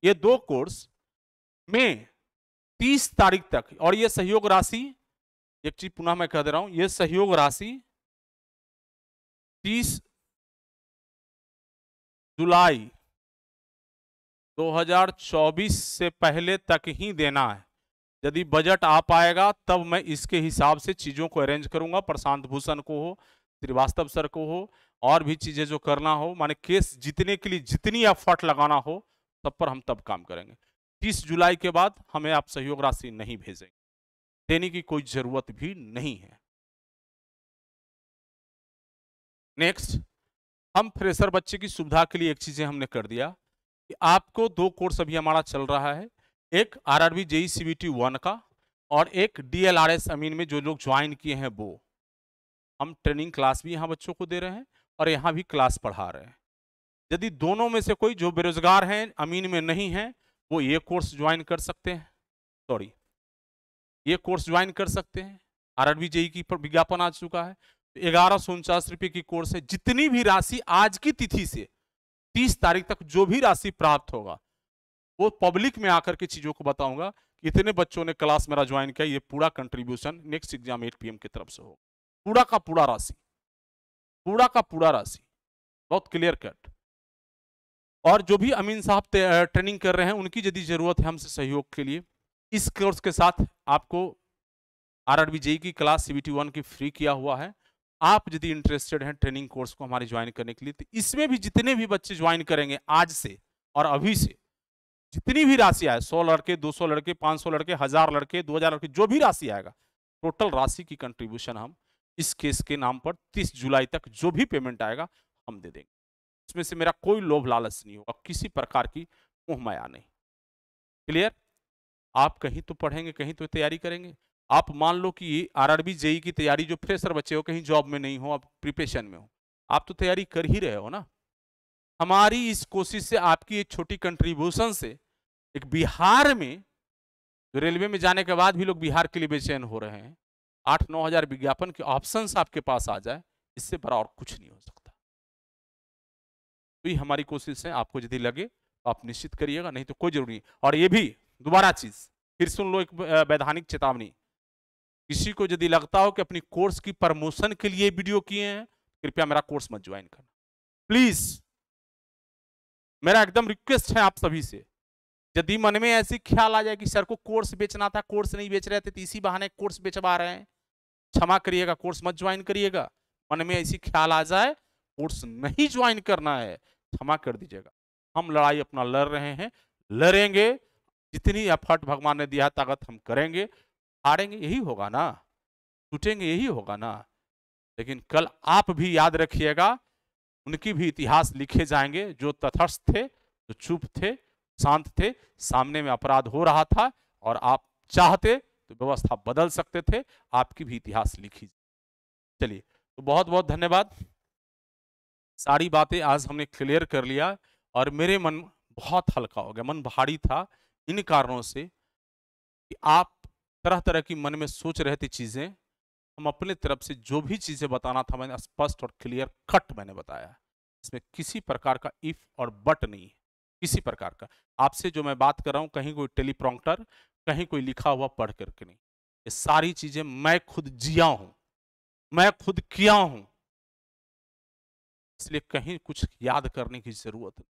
ये दो कोर्स में तीस तारीख तक और ये सहयोग राशि एक चीज पुनः मैं कह दे रहा हूँ ये सहयोग राशि तीस जुलाई 2024 से पहले तक ही देना है यदि बजट आ पाएगा तब मैं इसके हिसाब से चीज़ों को अरेंज करूंगा प्रशांत भूषण को हो श्रीवास्तव सर को हो और भी चीज़ें जो करना हो माने केस जीतने के लिए जितनी एफर्ट लगाना हो सब पर हम तब काम करेंगे तीस जुलाई के बाद हमें आप सहयोग राशि नहीं भेजेंगे देने की कोई जरूरत भी नहीं है नेक्स्ट हम फ्रेशर बच्चे की सुविधा के लिए एक चीज़ें हमने कर दिया कि आपको दो कोर्स अभी हमारा चल रहा है एक R R B JE C B T one का और एक डी एल आर एस अमीन में जो लोग ज्वाइन किए हैं वो हम ट्रेनिंग क्लास भी यहाँ बच्चों को दे रहे हैं और यहाँ भी क्लास पढ़ा रहे हैं यदि दोनों में से कोई जो बेरोजगार हैं अमीन में नहीं हैं वो ये कोर्स ज्वाइन कर सकते हैं सॉरी ये कोर्स ज्वाइन कर सकते हैं R R B JE e की विज्ञापन आ चुका है ग्यारह सौ उनचास रुपये की कोर्स है जितनी भी राशि आज की तिथि से तीस तारीख तक जो भी राशि प्राप्त होगा वो पब्लिक में आकर के चीज़ों को बताऊंगा इतने बच्चों ने क्लास मेरा ज्वाइन किया ये पूरा contribution next exam at P की तरफ से होगा पूरा का पूरा राशि पूरा का पूरा राशि बहुत क्लियर कट और जो भी अमीन साहब ट्रेनिंग कर रहे हैं उनकी यदि ज़रूरत है हमसे सहयोग के लिए इस कोर्स के साथ आपको आर आर e की क्लास सी वन की फ्री किया हुआ है आप यदि इंटरेस्टेड हैं ट्रेनिंग कोर्स को हमारे ज्वाइन करने के लिए तो इसमें भी जितने भी बच्चे ज्वाइन करेंगे आज से और अभी से जितनी भी राशि आए सौ लड़के दो सौ लड़के पाँच सौ लड़के हज़ार लड़के दो हज़ार लड़के जो भी राशि आएगा टोटल राशि की कंट्रीब्यूशन हम इस केस के नाम पर तीस जुलाई तक जो भी पेमेंट आएगा हम दे देंगे इसमें से मेरा कोई लोभ लालच नहीं होगा किसी प्रकार की मुहमाया नहीं क्लियर आप कहीं तो पढ़ेंगे कहीं तो तैयारी करेंगे आप मान लो कि आरआरबी जेई e की तैयारी जो फ्रेशर बच्चे हो कहीं जॉब में नहीं हो आप प्रिपरेशन में हो आप तो तैयारी कर ही रहे हो ना हमारी इस कोशिश से आपकी एक छोटी कंट्रीब्यूशन से एक बिहार में जो रेलवे में जाने के बाद भी लोग बिहार के लिए बेचैन हो रहे हैं आठ नौ हजार विज्ञापन के ऑप्शन आपके पास आ जाए इससे बड़ा और कुछ नहीं हो सकता तो ये हमारी कोशिश है आपको यदि लगे तो आप निश्चित करिएगा नहीं तो कोई जरूरी नहीं और ये भी दोबारा चीज फिर सुन लो एक वैधानिक चेतावनी किसी को यदि लगता हो कि अपनी कोर्स की प्रमोशन के लिए वीडियो किए हैं कृपया मेरा कोर्स मत ज्वाइन करना प्लीज मेरा एकदम रिक्वेस्ट है आप सभी से यदि मन में ऐसी ख्याल आ जाए कि सर को कोर्स बेचना था कोर्स नहीं बेच रहे थे तो इसी बहाने कोर्स बेचवा रहे हैं क्षमा करिएगा कोर्स मत ज्वाइन करिएगा मन में ऐसी ख्याल आ जाए कोर्स नहीं ज्वाइन करना है क्षमा कर दीजिएगा हम लड़ाई अपना लड़ रहे हैं लड़ेंगे जितनी एफर्ट भगवान ने दिया ताकत हम करेंगे हारेंगे यही होगा ना टूटेंगे यही होगा ना लेकिन कल आप भी याद रखिएगा उनकी भी इतिहास लिखे जाएंगे जो तथस्थ थे जो चुप थे शांत थे सामने में अपराध हो रहा था और आप चाहते तो व्यवस्था बदल सकते थे आपकी भी इतिहास लिखी चलिए तो बहुत बहुत धन्यवाद सारी बातें आज हमने क्लियर कर लिया और मेरे मन बहुत हल्का हो गया मन भारी था इन कारणों से कि आप तरह तरह की मन में सोच रहती थी चीज़ें हम अपने तरफ से जो भी चीज़ें बताना था मैंने स्पष्ट और क्लियर कट मैंने बताया इसमें किसी प्रकार का इफ और बट नहीं है किसी प्रकार का आपसे जो मैं बात कर रहा हूँ कहीं कोई टेलीप्रॉन्क्टर कहीं कोई लिखा हुआ पढ़ करके नहीं ये सारी चीज़ें मैं खुद जिया हूँ मैं खुद किया हूँ इसलिए कहीं कुछ याद करने की जरूरत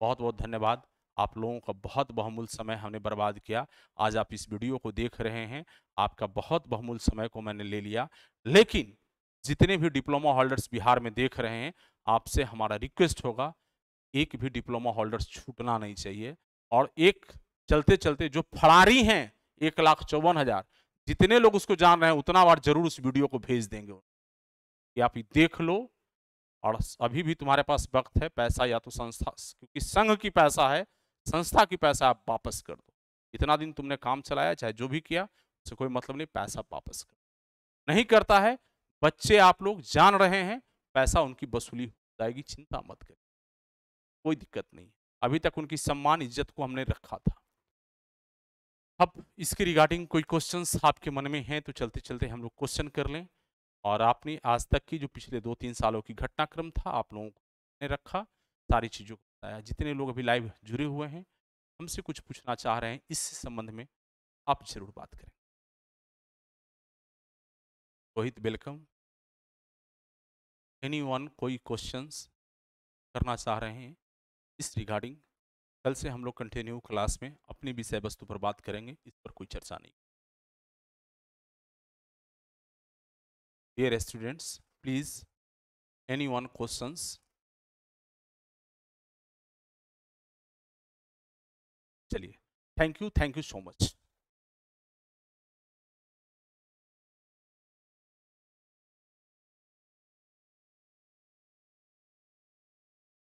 बहुत बहुत धन्यवाद आप लोगों का बहुत बहुमूल समय हमने बर्बाद किया आज आप इस वीडियो को देख रहे हैं आपका बहुत बहुमूल समय को मैंने ले लिया लेकिन जितने भी डिप्लोमा होल्डर्स बिहार में देख रहे हैं आपसे हमारा रिक्वेस्ट होगा एक भी डिप्लोमा होल्डर्स छूटना नहीं चाहिए और एक चलते चलते जो फरारी हैं एक लाख चौवन हज़ार जितने लोग उसको जान रहे हैं उतना बार जरूर उस वीडियो को भेज देंगे कि आप ये देख लो और अभी भी तुम्हारे पास वक्त है पैसा या तो संस्था क्योंकि संघ की पैसा है संस्था की पैसा आप वापस कर दो इतना दिन तुमने काम चलाया चाहे जो भी किया उससे कोई मतलब नहीं पैसा वापस कर नहीं करता है बच्चे आप लोग जान रहे हैं पैसा उनकी वसूली हो जाएगी चिंता मत करें कोई दिक्कत नहीं अभी तक उनकी सम्मान इज्जत को हमने रखा था अब इसके रिगार्डिंग कोई क्वेश्चन आपके मन में हैं तो चलते चलते हम लोग क्वेश्चन कर लें और आपने आज तक की जो पिछले दो तीन सालों की घटनाक्रम था आप लोगों ने रखा सारी चीज़ों को जितने लोग अभी लाइव जुड़े हुए हैं हमसे कुछ पूछना चाह रहे हैं इस संबंध में आप जरूर बात करें रोहित वेलकम एनी वन कोई क्वेश्चंस करना चाह रहे हैं इस रिगार्डिंग कल से हम लोग कंटिन्यू क्लास में अपनी विषय वस्तु पर बात करेंगे इस पर कोई चर्चा नहीं dear students please anyone question चलिए thank you thank you so much